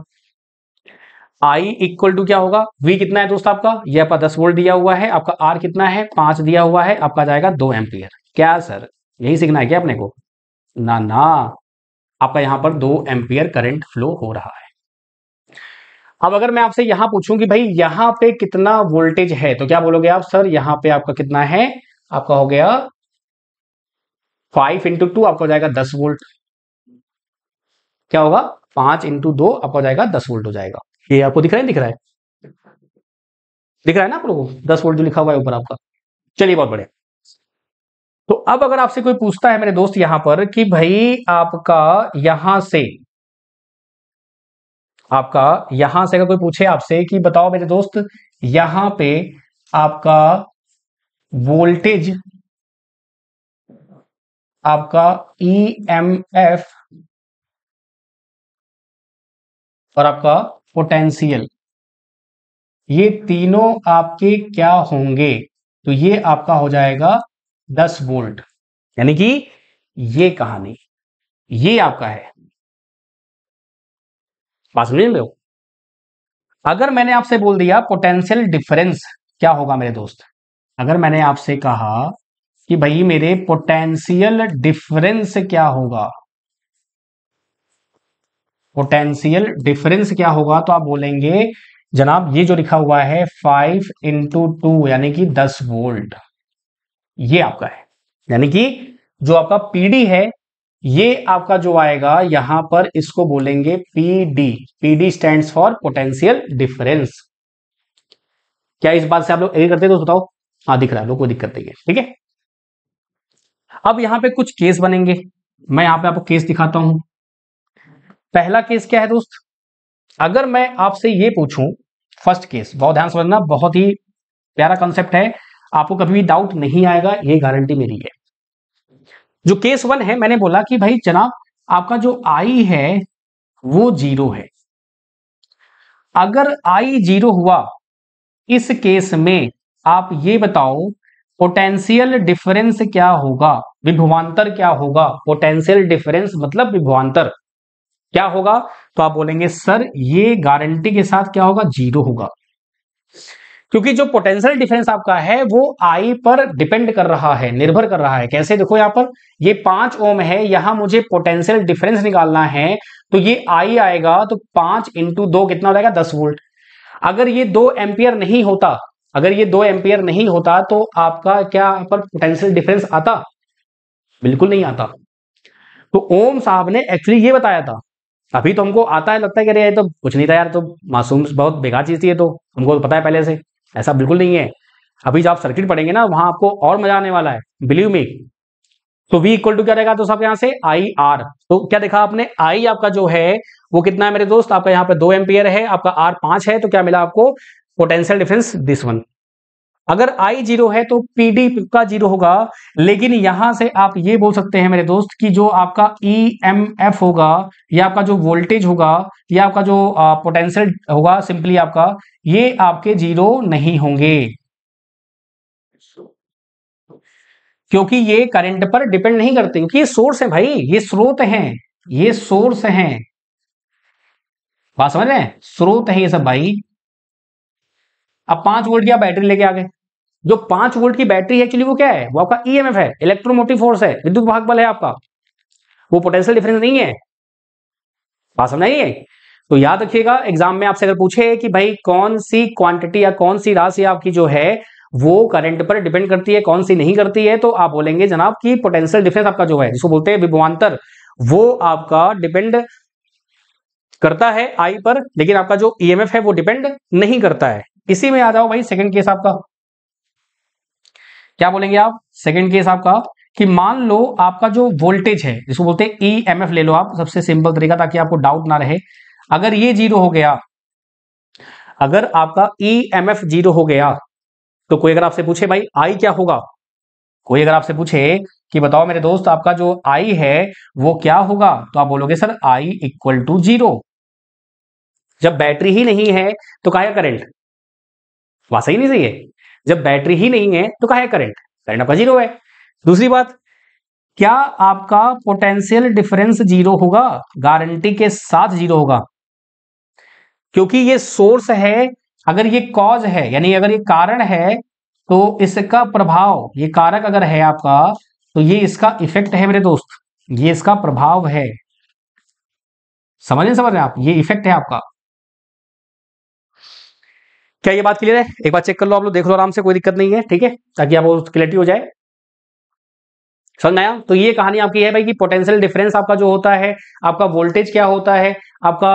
I इक्वल टू क्या होगा V कितना है दोस्तों आपका यह आपका दस वोल्ट दिया हुआ है आपका R कितना है पांच दिया हुआ है आपका जाएगा दो एम्पियर क्या सर यही सीखना है क्या अपने को ना ना आपका यहां पर दो एम्पियर करंट फ्लो हो रहा है अब अगर मैं आपसे यहां पूछूं कि भाई यहां पे कितना वोल्टेज है तो क्या बोलोगे आप सर यहां पे आपका कितना है आपका हो गया फाइव इंटू टू आपका हो जाएगा दस वोल्ट क्या होगा पांच इंटू दो आपका जाएगा दस वोल्ट हो जाएगा ये आपको दिख रहा है दिख रहा है दिख रहा है ना आप लोगों को दस वोल्ट जो लिखा हुआ है ऊपर आपका चलिए बहुत बढ़िया तो अब अगर आपसे कोई पूछता है मेरे दोस्त यहां पर कि भाई आपका यहां से आपका यहां से अगर कोई पूछे आपसे कि बताओ मेरे दोस्त यहां पे आपका वोल्टेज आपका ई एम एफ और आपका पोटेंशियल ये तीनों आपके क्या होंगे तो ये आपका हो जाएगा दस वोल्ट यानी कि ये कहानी ये आपका है बात समझ रहे हो अगर मैंने आपसे बोल दिया पोटेंशियल डिफरेंस क्या होगा मेरे दोस्त अगर मैंने आपसे कहा कि भाई मेरे पोटेंशियल डिफरेंस क्या होगा पोटेंशियल डिफरेंस क्या होगा तो आप बोलेंगे जनाब ये जो लिखा हुआ है फाइव इंटू टू यानी कि दस वोल्ट ये आपका है यानी कि जो आपका पीडी है ये आपका जो आएगा यहां पर इसको बोलेंगे PD PD stand for potential difference क्या इस बात से आप लोग एग्री करते हैं तो बताओ हाँ दिख रहा है लोग कोई दिक्कत नहीं है ठीक है अब यहां पे कुछ केस बनेंगे मैं यहां पे आपको केस दिखाता हूं पहला केस क्या है दोस्त अगर मैं आपसे ये पूछूं फर्स्ट केस बहुत ध्यान समझना बहुत ही प्यारा कॉन्सेप्ट है आपको कभी भी डाउट नहीं आएगा ये गारंटी मेरी है जो केस वन है मैंने बोला कि भाई जनाब आपका जो आई है वो जीरो है अगर आई जीरो हुआ इस केस में आप ये बताओ पोटेंशियल डिफरेंस क्या होगा विभवांतर क्या होगा पोटेंशियल डिफरेंस मतलब विभवांतर क्या होगा तो आप बोलेंगे सर ये गारंटी के साथ क्या होगा जीरो होगा क्योंकि जो पोटेंशियल डिफरेंस आपका है वो आई पर डिपेंड कर रहा है निर्भर कर रहा है कैसे देखो यहां पर ये पांच ओम है यहां मुझे पोटेंशियल डिफरेंस निकालना है तो ये आई आएगा तो पांच इंटू दो कितना हो जाएगा दस वोल्ट अगर ये दो एम्पियर नहीं होता अगर ये दो एम्पियर नहीं होता तो आपका क्या पर पोटेंशियल डिफरेंस आता बिल्कुल नहीं आता तो ओम साहब ने एक्चुअली ये बताया था अभी तो हमको आता है लगता है कि अरे ये तो कुछ नहीं था यार तो मासूम बहुत बेकार चीज़ थी ये तो हमको तो पता है पहले से ऐसा बिल्कुल नहीं है अभी जब आप सर्किट पढ़ेंगे ना वहां आपको और मजा आने वाला है बिलीव मी तो वी इक्वल टू क्या रहेगा तो सब यहाँ से आई आर तो क्या देखा आपने आई आपका जो है वो कितना है मेरे दोस्त आपका यहाँ पे दो एम्पियर है आपका आर पांच है तो क्या मिला आपको पोटेंशियल डिफरेंस दिस वन अगर आई जीरो है तो पीडी का जीरो होगा लेकिन यहां से आप ये बोल सकते हैं मेरे दोस्त कि जो आपका ई एम एफ होगा या आपका जो वोल्टेज होगा या आपका जो पोटेंशियल होगा सिंपली आपका ये आपके जीरो नहीं होंगे क्योंकि ये करंट पर डिपेंड नहीं करते क्योंकि ये सोर्स है भाई ये स्रोत है ये सोर्स है बात समझ रहे हैं स्रोत है ये सब भाई अब पांच वोल्ट की आप बैटरी लेके आ गए जो पांच वोल्ट की बैटरी एक्चुअली वो क्या है वो आपका ई e है इलेक्ट्रोमोटिव फोर्स है विद्युत भाग बल है आपका वो पोटेंशियल डिफरेंस नहीं है बात समझ नहीं है तो याद रखिएगा एग्जाम में आपसे अगर पूछे कि भाई कौन सी क्वांटिटी या कौन सी राशि आपकी जो है वो करंट पर डिपेंड करती है कौन सी नहीं करती है तो आप बोलेंगे जनाब कि पोटेंशियल डिफरेंस आपका जो है जिसको बोलते हैं विभवान्तर वो आपका डिपेंड करता है आई पर लेकिन आपका जो ईएमएफ e है वो डिपेंड नहीं करता है इसी में आ जाओ भाई सेकंड केस आपका क्या बोलेंगे आप सेकेंड केस आपका कि मान लो आपका जो वोल्टेज है जिसको बोलते हैं ई एम एफ ले लो आप सबसे सिंपल तरीका ताकि आपको डाउट ना रहे अगर ये जीरो हो गया अगर आपका ई एम एफ जीरो हो गया तो कोई अगर आपसे पूछे भाई आई क्या होगा कोई अगर आपसे पूछे कि बताओ मेरे दोस्त आपका जो आई है वो क्या होगा तो आप बोलोगे sir I equal to zero जब बैटरी ही नहीं है तो क्या करंट वहां सही नहीं सही है जब बैटरी ही नहीं है तो कहा है करंट करंट आपका जीरो है दूसरी बात क्या आपका पोटेंशियल डिफरेंस जीरो होगा गारंटी के साथ जीरो होगा क्योंकि ये सोर्स है अगर ये कॉज है यानी अगर ये कारण है तो इसका प्रभाव ये कारक अगर है आपका तो ये इसका इफेक्ट है मेरे दोस्त ये इसका प्रभाव है समझ नहीं समझ रहे आप ये इफेक्ट है आपका क्या ये बात क्लियर है एक बार चेक कर लो आप लोग देख लो आराम से कोई दिक्कत नहीं है ठीक है ताकि आपको क्लियरिटी हो जाए समझ आया तो ये कहानी आपकी है भाई कि पोटेंशियल डिफरेंस आपका जो होता है आपका वोल्टेज क्या होता है आपका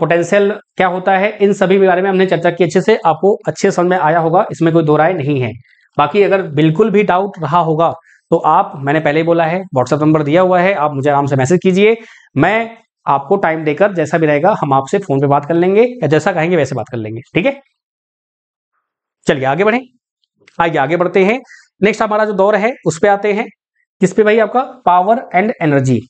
पोटेंशियल क्या होता है इन सभी बारे में हमने चर्चा की अच्छे से आपको अच्छे समझ में आया होगा इसमें कोई दो राय नहीं है बाकी अगर बिल्कुल भी डाउट रहा होगा तो आप मैंने पहले ही बोला है व्हाट्सएप नंबर दिया हुआ है आप मुझे आराम से मैसेज कीजिए मैं आपको टाइम देकर जैसा भी रहेगा हम आपसे फोन पे बात कर लेंगे या जैसा कहेंगे वैसे बात कर लेंगे ठीक है चलिए आगे बढ़े आइए आगे बढ़ते हैं नेक्स्ट हमारा जो दौर है उस पर आते हैं किस पे भाई आपका पावर एंड एनर्जी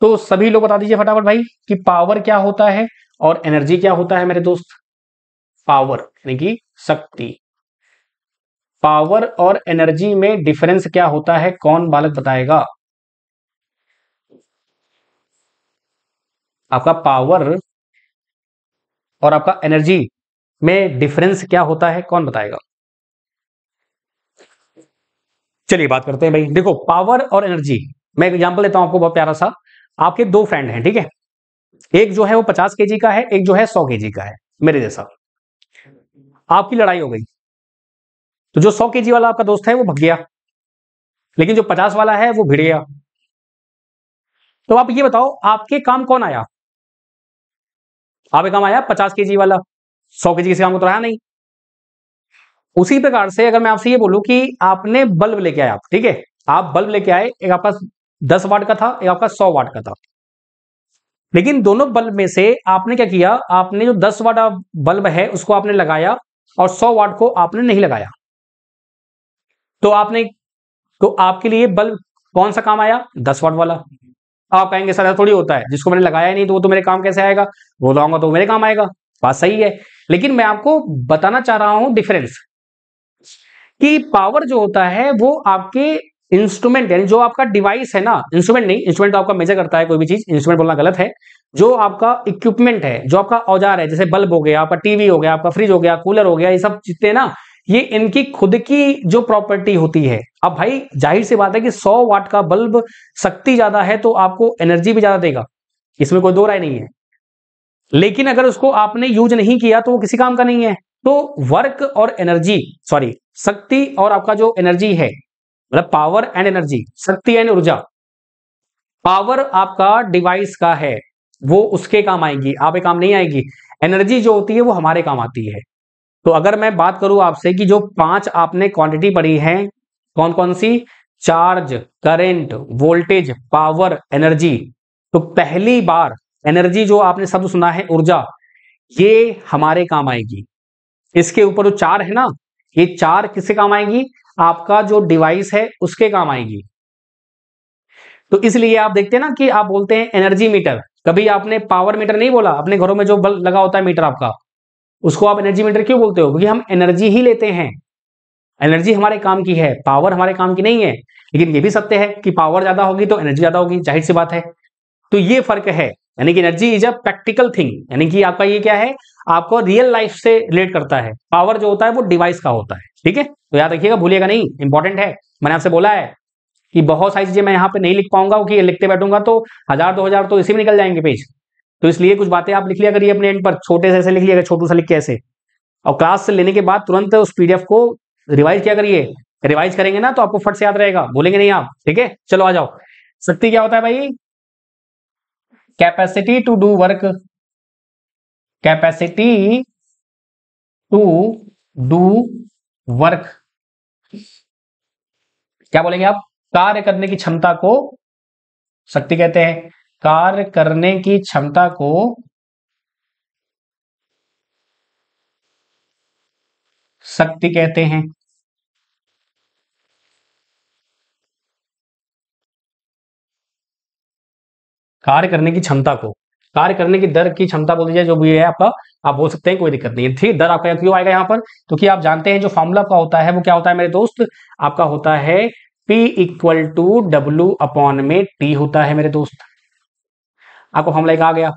तो सभी लोग बता दीजिए फटाफट भाई कि पावर क्या होता है और एनर्जी क्या होता है मेरे दोस्त पावर यानी कि शक्ति पावर और एनर्जी में डिफरेंस क्या होता है कौन बालक बताएगा आपका पावर और आपका एनर्जी में डिफरेंस क्या होता है कौन बताएगा चलिए बात करते हैं भाई देखो पावर और एनर्जी मैं एग्जाम्पल देता हूं आपको बहुत प्यारा सा आपके दो फ्रेंड हैं ठीक है एक जो है वो पचास के का है एक जो है सौ के का है मेरे जैसा आपकी लड़ाई हो गई तो जो सौ के वाला आपका दोस्त है वो भग गया लेकिन जो पचास वाला है वो भिड़ गया तो आप ये बताओ आपके काम कौन आया आपके काम आया पचास के वाला सौ के जी किसी काम को तो रहा नहीं उसी प्रकार से अगर मैं आपसे ये बोलूं कि आपने बल्ब लेके आए आप ठीक है आप बल्ब लेके आए एक आपका दस वाट का था एक आपका सौ वाट का था लेकिन दोनों बल्ब में से आपने क्या किया आपने जो दस वाट बल्ब है उसको आपने लगाया और सौ वाट को आपने नहीं लगाया तो आपने तो आपके लिए बल्ब कौन सा काम आया दस वाट वाला आप कहेंगे सर ऐसा थोड़ी होता है जिसको मैंने लगाया नहीं तो वो तो मेरे काम कैसे आएगा वो लाऊंगा तो, तो मेरे काम आएगा बात सही है लेकिन मैं आपको बताना चाह रहा हूं डिफरेंस कि पावर जो होता है वो आपके इंस्ट्रूमेंट यानी जो आपका डिवाइस है ना इंस्ट्रूमेंट नहीं इंस्ट्रूमेंट तो आपका मेजर करता है कोई भी चीज इंस्ट्रूमेंट बोलना गलत है जो आपका इक्विपमेंट है जो आपका औजार है जैसे बल्ब हो गया आपका टीवी हो गया आपका फ्रिज हो गया कूलर हो गया ये सब जितने ना ये इनकी खुद की जो प्रॉपर्टी होती है अब भाई जाहिर सी बात है कि 100 वाट का बल्ब शक्ति ज्यादा है तो आपको एनर्जी भी ज्यादा देगा इसमें कोई दो राय नहीं है लेकिन अगर उसको आपने यूज नहीं किया तो वो किसी काम का नहीं है तो वर्क और एनर्जी सॉरी शक्ति और आपका जो एनर्जी है मतलब पावर एंड एनर्जी शक्ति एंड ऊर्जा पावर आपका डिवाइस का है वो उसके काम आएगी आप काम नहीं आएगी एनर्जी जो होती है वो हमारे काम आती है तो अगर मैं बात करूं आपसे कि जो पांच आपने क्वांटिटी पढ़ी है कौन कौन सी charge current voltage power energy तो पहली बार एनर्जी जो आपने शब्द सुना है ऊर्जा ये हमारे काम आएगी इसके ऊपर जो चार है ना ये चार किसके काम आएगी आपका जो डिवाइस है उसके काम आएगी तो इसलिए आप देखते हैं ना कि आप बोलते हैं एनर्जी मीटर कभी आपने पावर मीटर नहीं बोला अपने घरों में जो बल्ब लगा होता है मीटर आपका उसको आप एनर्जी मीटर क्यों बोलते हो क्योंकि हम एनर्जी ही लेते हैं एनर्जी हमारे काम की है पावर हमारे काम की नहीं है लेकिन ये भी सत्य है कि पावर ज्यादा होगी तो एनर्जी ज्यादा होगी जाहिर सी बात है तो ये फर्क है यानी कि energy is a practical thing यानी कि आपका ये क्या है आपको रियल लाइफ से रिलेट करता है पावर जो होता है वो डिवाइस का होता है ठीक है तो याद रखिएगा भूलिएगा नहीं इंपॉर्टेंट है मैंने आपसे बोला है कि बहुत सारी चीजें मैं यहाँ पे नहीं लिख पाऊंगा क्योंकि लिखते बैठूंगा तो हजार दो हजार तो इसी में निकल जाएंगे पेज तो इसलिए कुछ बातें आप लिख लिया करिए अपने एंड पर छोटे से ऐसे लिख लिया छोटू सा लिख के ऐसे और क्लास से लेने के बाद तुरंत उस पीडीएफ को रिवाइज क्या करिए रिवाइज करेंगे ना तो आपको फट से याद रहेगा बोलेंगे नहीं आप ठीक है चलो आ जाओ शक्ति क्या होता है भाई capacity to do work capacity to do work क्या बोलेंगे आप कार्य करने की क्षमता को शक्ति कहते हैं कार्य करने की क्षमता को शक्ति कहते हैं कार्य करने की क्षमता को कार्य करने की दर की क्षमता बोल दीजिए जो भी है आपका आप बोल सकते हैं कोई दिक्कत नहीं है ठीक दर आपका क्यों आएगा यहाँ पर क्योंकि तो आप जानते हैं जो फॉर्मूला आपका होता है वो क्या होता है मेरे दोस्त आपका होता है P equal to W upon में T होता है मेरे दोस्त आपको फॉर्मूला एक आ गया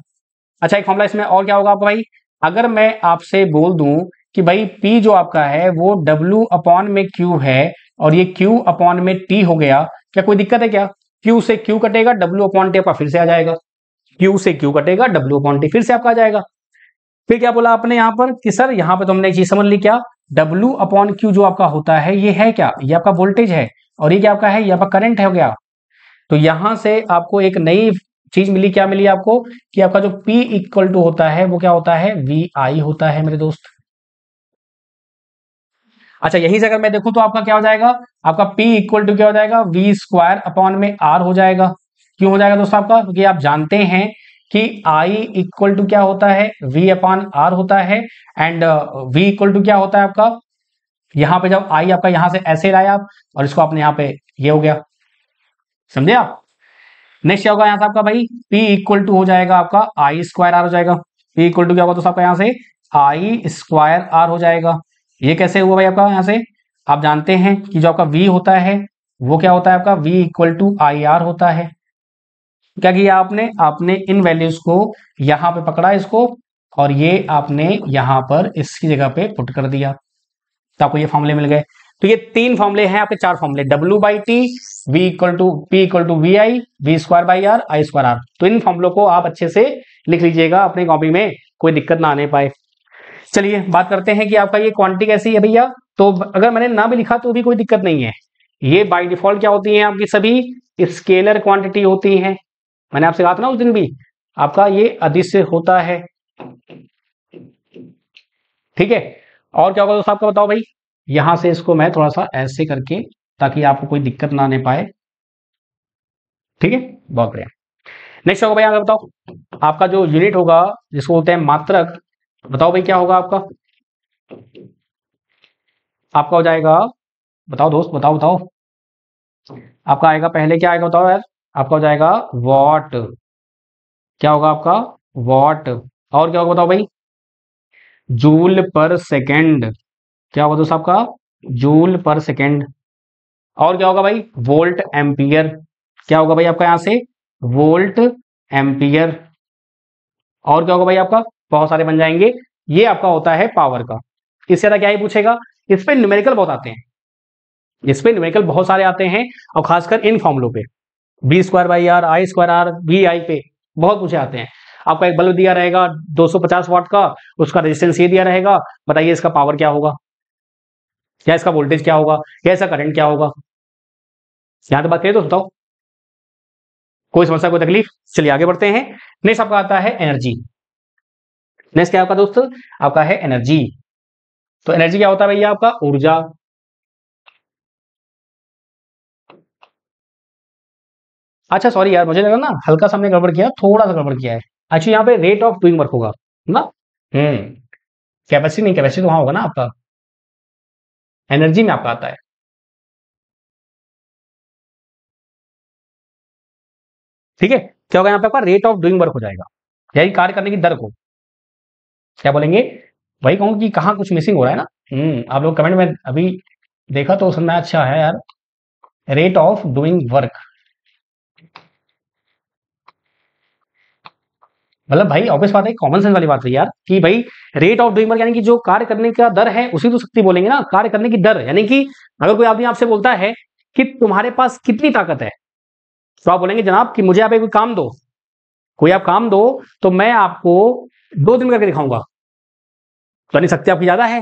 अच्छा एक फॉर्मूला इसमें और क्या होगा आपका भाई अगर मैं आपसे बोल दू कि भाई पी जो आपका है वो डब्ल्यू अपॉन में क्यू है और ये क्यू अपॉन में टी हो गया क्या कोई दिक्कत है क्या क्यू से क्यू कटेगा डब्ल्यू अपॉन टी आपका फिर से आ जाएगा क्यू से क्यू कटेगा डब्ल्यू अपॉन टी फिर से आपका आ जाएगा फिर क्या बोला आपने यहाँ पर कि सर यहाँ पर तो हमने एक चीज समझ ली क्या डब्ल्यू अपॉन क्यू जो आपका होता है ये है क्या ये आपका वोल्टेज है और ये क्या आपका है ये आपका करंट हो गया तो यहां से आपको एक नई चीज मिली क्या मिली आपको कि आपका जो P इक्वल टू होता है वो क्या होता है वी आई होता है मेरे दोस्त अच्छा यही से अगर मैं देखूं तो आपका क्या हो जाएगा आपका पी इक्वल टू क्या हो जाएगा वी स्क्वायर अपॉन में आर हो जाएगा क्यों हो जाएगा दोस्तों आपका क्योंकि आप जानते हैं कि आई इक्वल टू क्या होता है वी अपॉन आर होता है एंड वी इक्वल टू क्या होता है आपका यहां पे जब आई आपका यहां से ऐसे लाया आप और इसको आपने यहाँ पे ये हो गया समझे आप नेक्स्ट क्या होगा यहाँ से आपका भाई P इक्वल टू हो जाएगा आपका आई स्क्वायर आर हो जाएगा P इक्वल टू क्या होगा दोस्तों आपका यहाँ से आई स्क्वायर आर हो जाएगा ये कैसे हुआ भाई आपका यहाँ से आप जानते हैं कि जो आपका वी होता है वो क्या होता है आपका V equal to I R होता है क्या किया आपने आपने इन वैल्यूज को यहां पे पकड़ा इसको और ये आपने यहां पर इसकी जगह पे पुट कर दिया तो आपको ये फॉर्मले मिल गए तो ये तीन फॉर्मले हैं आपके चार फॉर्मले W by T V equal to P equal to V I V square by R I square R तो इन फॉर्मलों को आप अच्छे से लिख लीजिएगा अपने कॉपी में कोई दिक्कत ना आने पाए चलिए बात करते हैं कि आपका ये क्वांटिटी कैसी है भैया तो अगर मैंने ना भी लिखा तो भी कोई दिक्कत नहीं है ये बाई डिफॉल्ट क्या होती है आपकी सभी स्केलर क्वांटिटी होती है मैंने आपसे कहा था ना उस दिन भी आपका ये अदिश होता है ठीक है और क्या होगा दोस्तों आपका बताओ भाई यहां से इसको मैं थोड़ा सा ऐसे करके ताकि आपको कोई दिक्कत ना आने पाए ठीक है बहुत बढ़िया नेक्स्ट होगा भाई आगे बताओ आपका जो यूनिट होगा जिसको बोलते हैं मात्रक बताओ भाई क्या होगा आपका आपका हो जाएगा बताओ दोस्त बताओ बताओ आपका आएगा पहले क्या आएगा बताओ यार आपका हो जाएगा वॉट क्या होगा आपका वॉट और क्या होगा बताओ भाई जूल पर सेकेंड क्या होगा दोस्त आपका जूल पर सेकेंड और क्या होगा भाई वोल्ट एम्पियर क्या होगा भाई आपका यहां से वोल्ट एम्पियर और क्या होगा भाई आपका बहुत सारे बन जाएंगे ये आपका होता है पावर का इससे ज्यादा क्या ही पूछेगा इस पर न्यूमेरिकल बहुत आते हैं इस पर न्यूमेरिकल बहुत सारे आते हैं और खासकर इन फॉर्मुलों पे V square by R I square R V I पे बहुत पूछे आते हैं आपका एक बल्ब दिया रहेगा 250 वाट का उसका रेजिस्टेंस ये दिया रहेगा बताइए इसका पावर क्या होगा या इसका वोल्टेज क्या होगा या इसका करंट क्या होगा यहां तो बात करें तो बताओ कोई समस्या कोई तकलीफ चलिए आगे बढ़ते हैं नेक्स्ट आपका आता है एनर्जी नेक्स्ट क्या आपका दोस्तों आपका है एनर्जी तो एनर्जी क्या होता है भैया आपका ऊर्जा अच्छा सॉरी यार मुझे लगा ना हल्का सा हमने गड़बड़ किया थोड़ा सा गड़बड़ किया है अच्छा यहाँ पे रेट ऑफ डूइंग वर्क होगा ना हम्म कैपेसिटी नहीं कैपेसिटी तो वहां होगा ना आपका एनर्जी में आपका आता है ठीक है क्या होगा यहाँ पे आपका रेट ऑफ डूइंग वर्क हो जाएगा यही कार्य करने की दर को क्या बोलेंगे वही कहूँ कि कहाँ कुछ मिसिंग हो रहा है ना हम्म आप लोग कमेंट में अभी देखा तो सुनना अच्छा है यार रेट ऑफ डूइंग वर्क मतलब भाई ऑब्वियस बात है कॉमन सेंस वाली बात है यार कि भाई रेट ऑफ डूइंग वर्क यानी कि जो कार्य करने का दर है उसी तो शक्ति बोलेंगे ना कार्य करने की दर यानी कि अगर कोई आदमी आपसे बोलता है कि तुम्हारे पास कितनी ताकत है तो आप बोलेंगे जनाब कि मुझे आप एक काम दो कोई आप काम दो तो मैं आपको दो दिन करके दिखाऊंगा यानी शक्ति आपकी ज्यादा है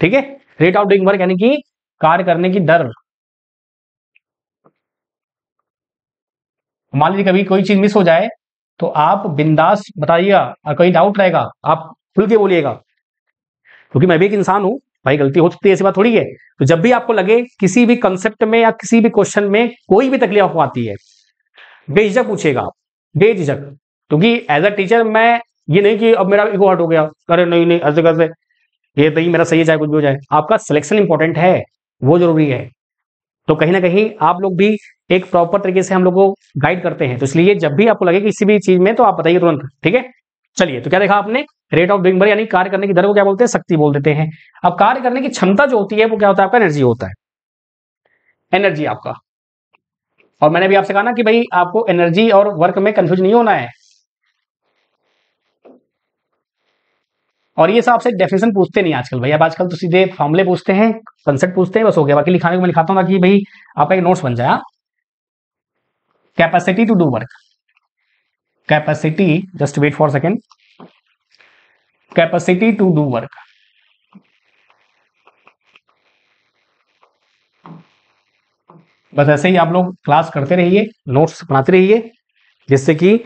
ठीक है रेट ऑफ डूइंग वर्क यानी कि कार्य करने की दर मान लीजिए कभी कोई चीज मिस हो जाए तो आप बिंदास बताइएगा और कोई डाउट रहेगा आप खुल के बोलिएगा क्योंकि तो मैं भी एक इंसान हूं भाई गलती हो सकती है ऐसी बात थोड़ी है तो जब भी आपको लगे किसी भी कंसेप्ट में या किसी भी क्वेश्चन में कोई भी तकलीफ आपको आती है बेझिझक पूछेगा बेझिझक क्योंकि एज अ टीचर मैं ये नहीं कि अब मेरा इको हट हो गया अरे नहीं नहीं ऐसे कैसे ये तो ही मेरा सही है चाहे कुछ भी हो जाए आपका सिलेक्शन इंपॉर्टेंट है वो जरूरी है तो कहीं ना कहीं आप लोग भी एक प्रॉपर तरीके से हम लोग को गाइड करते हैं तो इसलिए जब भी आपको लगे किसी भी चीज में तो आप बताइए तुरंत ठीक है चलिए तो क्या देखा आपने रेट ऑफ डूइंग यानी कार्य करने की दर को क्या बोलते हैं शक्ति बोल देते हैं अब कार्य करने की क्षमता जो होती है वो क्या होता है आपका एनर्जी होता है एनर्जी आपका और मैंने भी आपसे कहा ना कि भाई आपको एनर्जी और वर्क में कंफ्यूज नहीं होना है और ये सब आपसे डेफिनेशन पूछते नहीं आजकल भाई अब आजकल तो सीधे फॉर्मले पूछते हैं कंसेप्ट पूछते हैं बस हो गया बाकी लिखाने को मैं लिखाता हूँ ताकि भाई आपका एक नोट्स बन जाए capacity to do work capacity just wait for second capacity to do work बस ऐसे ही आप लोग क्लास करते रहिए नोट्स बनाते रहिए जिससे कि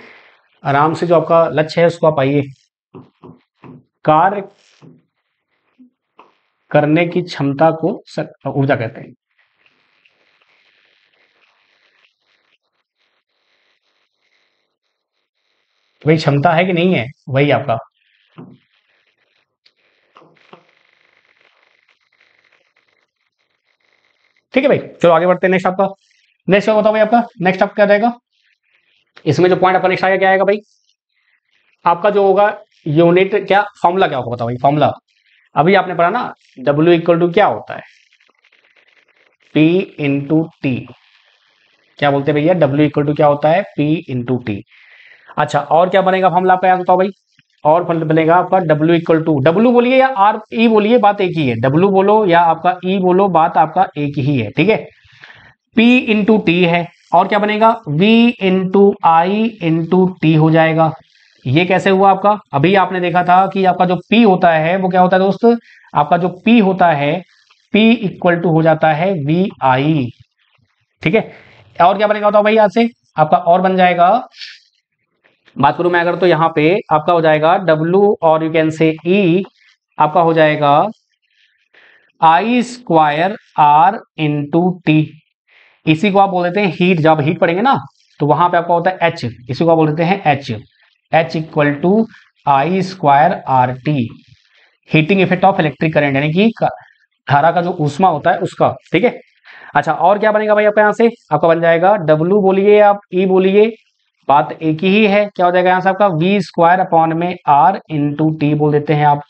आराम से जो आपका लक्ष्य है उसको आप आइए कार्य करने की क्षमता को ऊर्जा कहते हैं वही क्षमता है कि नहीं है वही आपका ठीक है भाई चलो आगे बढ़ते हैं नेक्स्ट आपका नेक्स्ट बताओ भाई आपका नेक्स्ट आपका क्या रहेगा इसमें जो पॉइंट आपका नेक्स्ट आएगा क्या आएगा भाई आपका जो होगा यूनिट तो क्या फॉर्मूला क्या होता बताओ फॉर्मूला अभी आपने पढ़ा ना डब्ल्यू इक्वल टू क्या होता है पी इंटू टी क्या बोलते हैं भैया W इक्वल टू क्या होता है P इंटू टी अच्छा और क्या बनेगा फॉर्मूला आपका याद बताओ भाई और फल बनेगा आपका W इक्वल टू डब्ल्यू बोलिए या आर ई e बोलिए बात एक ही है W बोलो या आपका E बोलो बात आपका एक ही है ठीक है P इंटू टी है और क्या बनेगा V into I into T हो जाएगा ये कैसे हुआ आपका अभी आपने देखा था कि आपका जो पी होता है वो क्या होता है दोस्त आपका जो पी होता है पी इक्वल टू हो जाता है वी आई ठीक है और क्या बनेगा भाई यहां से आपका और बन जाएगा बात करूं मैं अगर तो यहां पे आपका हो जाएगा W और यू कैन से E आपका हो जाएगा I square R into T इसी को आप बोल देते हैं हीट जब हीट पड़ेंगे ना तो वहां पे आपका होता है एच इसी को आप बोल देते हैं H H equal to I square R T heating effect of electric current यानी कि धारा का जो उष्मा होता है उसका ठीक है अच्छा और क्या बनेगा भाई आपका यहाँ से आपका बन जाएगा डब्ल्यू बोलिए आप ई e बोलिए बात एक ही है क्या हो जाएगा यहां से आपका वी स्क्वायर अपॉन में आर इंटू टी बोल देते हैं आप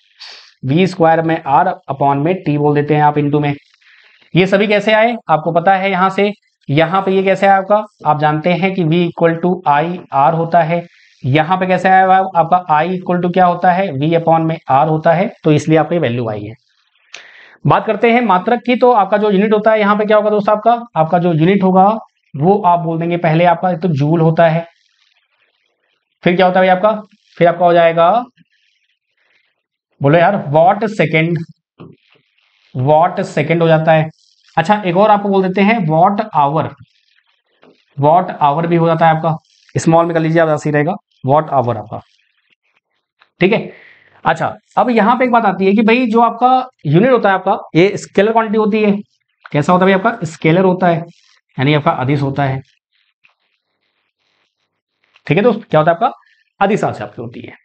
वी स्क्वायर में आर अपॉन में टी बोल देते हैं आप इंटू में ये सभी कैसे आए आपको पता है यहां से यहाँ पे ये कैसे आया आपका आप जानते हैं कि V equal to I R होता है यहां पे कैसे आया हुआ आपका आई इक्वल टू क्या होता है वी अपॉन में आर होता है तो इसलिए आपकी वैल्यू आई है बात करते हैं मात्रक की तो आपका जो यूनिट होता है यहाँ पे क्या होगा दोस्तों आपका आपका जो यूनिट होगा वो आप बोल देंगे पहले आपका एक तो जूल होता है फिर क्या होता है आपका फिर आपका हो जाएगा बोलो यार वॉट सेकेंड वॉट सेकेंड हो जाता है अच्छा एक और आपको बोल देते हैं वॉट आवर वॉट आवर भी हो जाता है आपका स्मॉल में कर लीजिए आप ही रहेगा वॉट आवर आपका ठीक है अच्छा अब यहां पे एक बात आती है कि भाई जो आपका यूनिट होता है आपका ये स्केलर क्वांटिटी होती है कैसा होता है भाई आपका स्केलर होता है यानी आपका अधिस होता है ठीक है दोस्त क्या होता है आपका अधिस आपकी होती है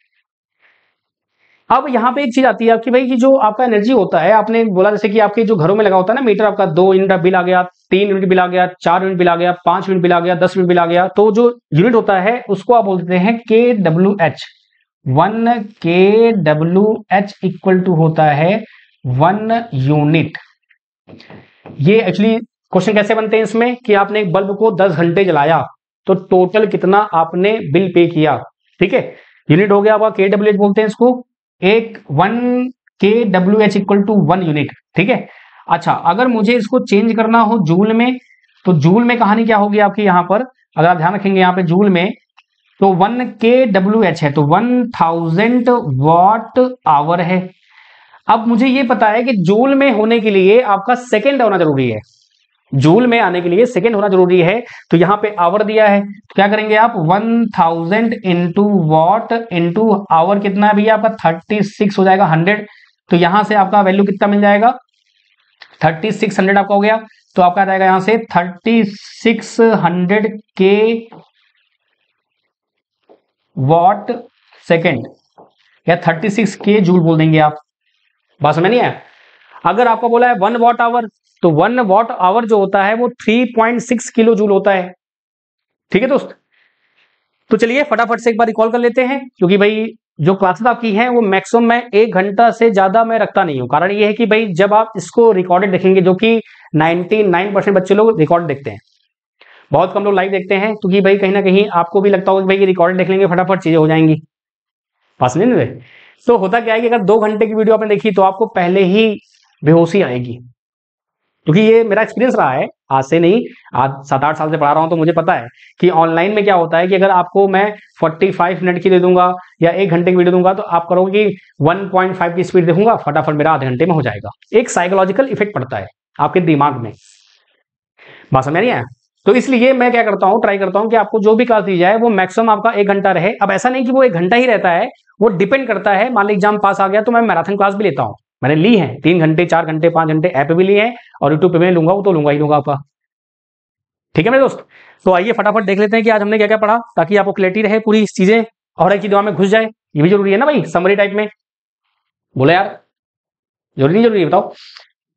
अब यहाँ पे एक चीज आती है आपकी भाई कि जो आपका एनर्जी होता है आपने बोला जैसे कि आपके जो घरों में लगा होता है ना मीटर आपका दो यूनिट बिल आ गया तीन यूनिट बिल आ गया चार यूनिट बिल आ गया पांच यूनिट बिल आ गया दस यूनिट बिल आ गया तो जो यूनिट होता है उसको आप बोलते हैं K W H one K W H equal to होता है वन यूनिट ये एक्चुअली क्वेश्चन कैसे बनते हैं इसमें कि आपने एक बल्ब को दस घंटे जलाया तो टोटल कितना आपने बिल पे किया ठीक है यूनिट हो गया आपका के डब्ल्यू एच बोलते हैं इसको एक one K W H equal to one unit ठीक है अच्छा अगर मुझे इसको चेंज करना हो जूल में तो जूल में कहानी क्या होगी आपकी यहां पर अगर आप ध्यान रखेंगे यहां पे जूल में तो वन के डब्ल्यू एच है तो वन थाउजेंड वॉट आवर है अब मुझे ये पता है कि जूल में होने के लिए आपका सेकेंड होना जरूरी है जूल में आने के लिए सेकेंड होना जरूरी है तो यहां पे आवर दिया है तो क्या करेंगे आप 1000 thousand into watt into hour कितना है भैया आपका 36 हो जाएगा 100 तो यहां से आपका वैल्यू कितना मिल जाएगा 3600 आपका हो गया तो आपका आ जाएगा यहां से 3600 के वॉट सेकेंड या 36 के जूल बोल देंगे आप बात समझ नहीं है अगर आपको बोला है वन वॉट आवर तो वन वॉट आवर जो होता है वो three point six kilo joule होता है ठीक है दोस्त तो चलिए फटाफट से एक बार रिकॉल कर लेते हैं क्योंकि भाई जो क्लासेस आपकी हैं वो मैक्सिमम मैं एक घंटा से ज्यादा मैं रखता नहीं हूं कारण ये है कि भाई जब आप इसको रिकॉर्डेड देखेंगे जो कि 99 परसेंट बच्चे लोग रिकॉर्ड देखते हैं बहुत कम लोग लाइव देखते हैं क्योंकि भाई कहीं ना कहीं आपको भी लगता होगा कि भाई ये रिकॉर्ड देख लेंगे फटाफट चीजें हो जाएंगी पास नहीं तो होता क्या है कि अगर दो घंटे की वीडियो आपने देखी तो आपको पहले ही बेहोशी आएगी क्योंकि ये मेरा एक्सपीरियंस रहा है आज से नहीं आज सात आठ साल से पढ़ा रहा हूं तो मुझे पता है कि ऑनलाइन में क्या होता है कि अगर आपको मैं 45 मिनट की दे दूंगा या एक घंटे की वीडियो दूंगा तो आप करोगे कि 1.5 की स्पीड देखूंगा फटाफट मेरा आधे घंटे में हो जाएगा एक साइकोलॉजिकल इफेक्ट पड़ता है आपके दिमाग में बात समझ नहीं है तो इसलिए मैं क्या करता हूँ ट्राई करता हूँ कि आपको जो भी क्लास दी जाए वो मैक्सिमम आपका एक घंटा रहे अब ऐसा नहीं कि वो एक घंटा ही रहता है वो डिपेंड करता है मान लो एग्जाम पास आ गया तो मैं मैराथन क्लास भी लेता हूँ मैंने ली है तीन घंटे चार घंटे पांच घंटे ऐप भी लिए हैं और यूट्यूब पे मैं लूंगा वो तो लूंगा ही लूंगा आपका ठीक है मेरे दोस्त तो आइए फटाफट देख लेते हैं कि आज हमने क्या क्या पढ़ा ताकि आपको क्लियरिटी रहे पूरी चीजें और एक चीज में घुस जाए ये भी जरूरी है ना भाई समरी टाइप में बोला यार जरूरी नहीं जरूरी बताओ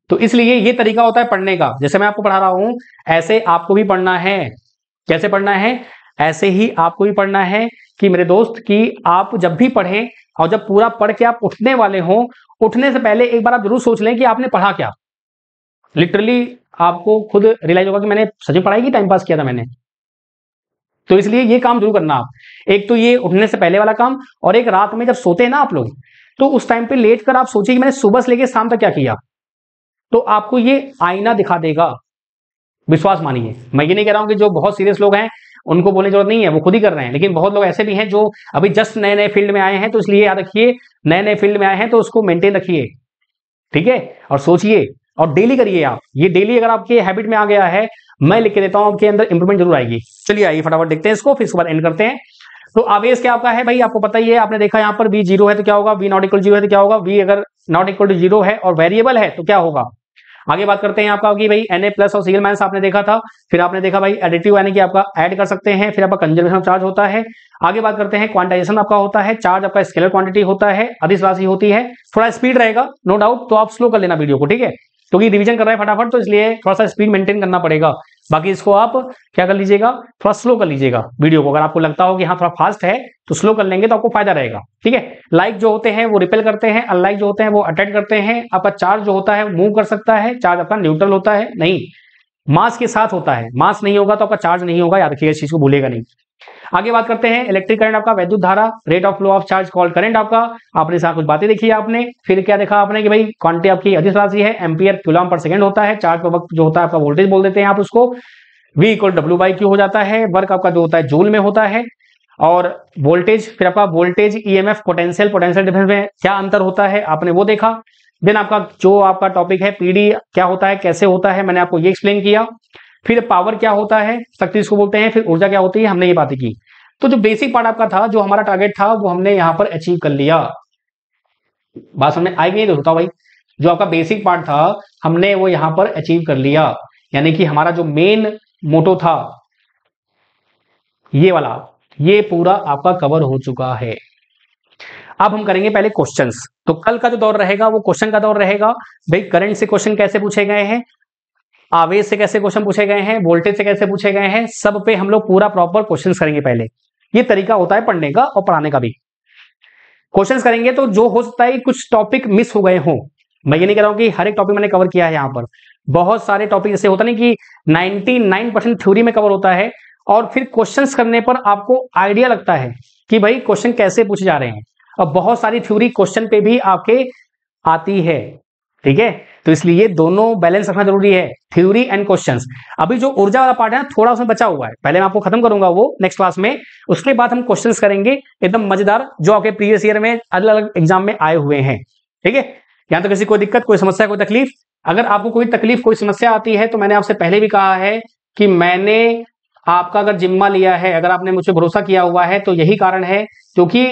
तो इसलिए ये तरीका होता है पढ़ने का जैसे मैं आपको पढ़ा रहा हूं ऐसे आपको भी पढ़ना है कैसे पढ़ना है ऐसे ही आपको भी पढ़ना है कि मेरे दोस्त कि आप जब भी पढ़ें और जब पूरा पढ़ के आप उठने वाले हों उठने से पहले एक बार आप जरूर सोच लें कि आपने पढ़ा क्या लिटरली आपको खुद रियलाइज होगा कि मैंने सच में पढ़ाई की टाइम पास किया था मैंने तो इसलिए ये काम जरूर करना आप एक तो ये उठने से पहले वाला काम और एक रात में जब सोते हैं ना आप लोग तो उस टाइम पे लेट कर आप सोचिए कि मैंने सुबह से लेकर शाम तक क्या किया तो आपको ये आईना दिखा देगा विश्वास मानिए मैं ये नहीं कह रहा हूं कि जो बहुत सीरियस लोग हैं उनको बोलने की जरूरत नहीं है वो खुद ही कर रहे हैं लेकिन बहुत लोग ऐसे भी हैं जो अभी जस्ट नए नए फील्ड में आए हैं तो इसलिए याद रखिए नए नए फील्ड में आए हैं तो उसको मेंटेन रखिए ठीक है और सोचिए और डेली करिए आप ये डेली अगर आपके हैबिट में आ गया है मैं लिख के देता हूं आपके अंदर इंप्रूवमेंट जरूर आएगी चलिए आइए फटाफट देखते हैं इसको फिर इसके बाद एंड करते हैं तो आवेश क्या आपका है भाई आपको पता ही है आपने देखा यहाँ पर वी जीरो है तो क्या होगा वी नॉट इक्वल जीरो है तो क्या होगा वी अगर नॉट इक्वल टू जीरो है और वेरिएबल है तो क्या होगा आगे बात करते हैं आपका कि भाई एन प्लस और सीएल माइनस आपने देखा था फिर आपने देखा भाई एडिटिव यानी कि आपका ऐड कर सकते हैं फिर आपका कंजर्वेशन चार्ज होता है आगे बात करते हैं क्वांटाइजेशन आपका होता है चार्ज आपका स्केलर क्वांटिटी होता है अधिस राशि होती है थोड़ा स्पीड रहेगा नो डाउट तो आप स्लो कर लेना वीडियो को ठीक है क्योंकि रिविजन कर रहे हैं फटाफट तो इसलिए थोड़ा सा स्पीड मेंटेन करना पड़ेगा बाकी इसको आप क्या कर लीजिएगा थोड़ा स्लो कर लीजिएगा वीडियो को अगर आपको लगता हो कि हाँ थोड़ा फास्ट है तो स्लो कर लेंगे तो आपको फायदा रहेगा ठीक है लाइक जो होते हैं वो रिपेल करते हैं अनलाइक जो होते हैं वो अटैच करते हैं आपका चार्ज जो होता है मूव कर सकता है चार्ज अपना न्यूट्रल होता है नहीं मास के साथ होता है मास नहीं होगा तो आपका चार्ज नहीं होगा याद रखिएगा इस चीज को भूलेगा नहीं आगे बात करते हैं इलेक्ट्रिक करंट आपका वैद्युत धारा rate of flow of charge call current आपका आपने साथ कुछ बातें देखी आपने फिर क्या देखा आपने कि भाई क्वांटिटी आपकी अधिक राशि है एम्पियर क्यूलाम पर सेकंड होता है चार्ज पर वक्त जो होता है आपका वोल्टेज बोल देते हैं आप उसको V equal W by Q हो जाता है वर्क आपका जो होता है जूल में होता है और वोल्टेज फिर आपका voltage EMF potential potential difference में क्या अंतर होता है आपने वो देखा देन आपका जो आपका टॉपिक है पीडी क्या होता है कैसे होता है मैंने आपको ये एक्सप्लेन किया फिर पावर क्या होता है शक्ति इसको बोलते हैं फिर ऊर्जा क्या होती है हमने ये बातें की तो जो बेसिक पार्ट आपका था जो हमारा टारगेट था वो हमने यहाँ पर अचीव कर लिया बात हमने आई नहीं होता तो भाई जो आपका बेसिक पार्ट था हमने वो यहाँ पर अचीव कर लिया यानी कि हमारा जो मेन मोटो था ये वाला ये पूरा आपका कवर हो चुका है अब हम करेंगे पहले क्वेश्चन तो कल का जो दौर रहेगा वो क्वेश्चन का दौर रहेगा भाई करंट से क्वेश्चन कैसे पूछे गए हैं आवेश से कैसे क्वेश्चन पूछे गए हैं वोल्टेज से कैसे पूछे गए हैं सब पे हम लोग पूरा प्रॉपर क्वेश्चन करेंगे पहले ये तरीका होता है पढ़ने का और पढ़ाने का भी क्वेश्चन करेंगे तो जो हो सकता है कुछ टॉपिक मिस हो गए हो मैं ये नहीं कह रहा हूं कि हर एक टॉपिक मैंने कवर किया है यहाँ पर बहुत सारे टॉपिक जैसे होता नहीं कि 99 परसेंट थ्योरी में कवर होता है और फिर क्वेश्चंस करने पर आपको आइडिया लगता है कि भाई क्वेश्चन कैसे पूछे जा रहे हैं और बहुत सारी थ्योरी क्वेश्चन पे भी आपके आती है ठीक है तो इसलिए ये दोनों बैलेंस रखना जरूरी है थ्योरी एंड क्वेश्चन अभी जो ऊर्जा वाला पार्ट है ना थोड़ा उसमें बचा हुआ है पहले मैं आपको खत्म करूंगा वो नेक्स्ट क्लास में उसके बाद हम क्वेश्चंस करेंगे एकदम मजेदार जो आपके प्रीवियस ईयर में अलग अलग एग्जाम में आए हुए हैं ठीक है या तो किसी कोई दिक्कत कोई समस्या कोई तकलीफ अगर आपको कोई तकलीफ कोई समस्या आती है तो मैंने आपसे पहले भी कहा है कि मैंने आपका अगर जिम्मा लिया है अगर आपने मुझे भरोसा किया हुआ है तो यही कारण है क्योंकि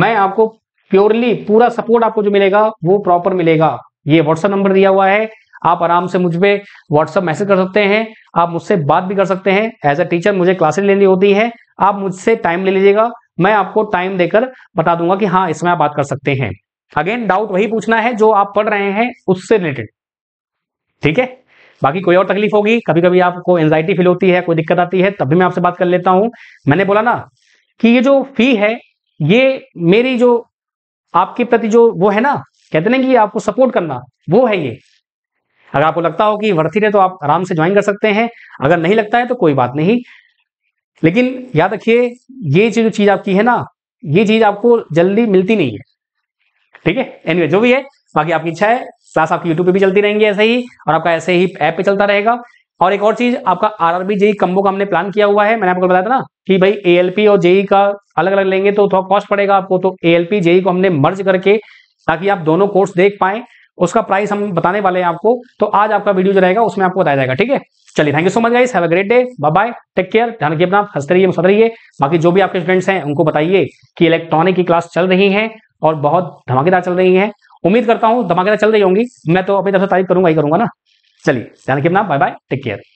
मैं आपको प्योरली पूरा सपोर्ट आपको जो मिलेगा वो प्रॉपर मिलेगा ये व्हाट्सएप नंबर दिया हुआ है आप आराम से मुझ पर व्हाट्सएप मैसेज कर सकते हैं आप मुझसे बात भी कर सकते हैं एज ए टीचर मुझे क्लासेस लेनी होती है आप मुझसे टाइम ले लीजिएगा मैं आपको टाइम देकर बता दूंगा कि हाँ इसमें आप बात कर सकते हैं अगेन डाउट वही पूछना है जो आप पढ़ रहे हैं उससे रिलेटेड ठीक है बाकी कोई और तकलीफ होगी कभी कभी आपको एंजाइटी फील होती है कोई दिक्कत आती है तब भी मैं आपसे बात कर लेता हूं मैंने बोला ना कि ये जो फी है ये मेरी जो आपके प्रति जो वो है ना कहते ना कि आपको सपोर्ट करना वो है ये अगर आपको लगता हो कि वर्थी है तो आप आराम से ज्वाइन कर सकते हैं अगर नहीं लगता है तो कोई बात नहीं लेकिन याद रखिए ये जो चीज आपकी है ना ये चीज आपको जल्दी मिलती नहीं है ठीक है एनीवे जो भी है बाकी आपकी इच्छा है क्लास आपकी यूट्यूब पे भी चलती रहेंगी ऐसे ही और आपका ऐसे ही ऐप पे चलता रहेगा और एक और चीज आपका आरआरबी जेई कम्बो का हमने प्लान किया हुआ है मैंने आपको बताया था ना कि भाई एएलपी और जेई e का अलग अलग लेंगे तो थोड़ा कॉस्ट पड़ेगा आपको तो एएलपी जेई e को हमने मर्ज करके ताकि आप दोनों कोर्स देख पाए उसका प्राइस हम बताने वाले हैं आपको तो आज आपका वीडियो जो रहेगा उसमें आपको बताया जाएगा ठीक है चलिए thank you so much guys have a great day bye bye take care ध्यान रखिए अपना हंसते रहिए मुस्कुराते रहिए बाकी जो भी आपके स्टूडेंट्स हैं उनको बताइए कि इलेक्ट्रॉनिक की क्लास चल रही है और बहुत धमाकेदार चल रही है उम्मीद करता हूँ धमाकेदार चल रही होंगी मैं तो अपनी तरफ से तारीफ करूंगा ही करूंगा ना चलिए ध्यान रखिए अपना बाय बाय टेक केयर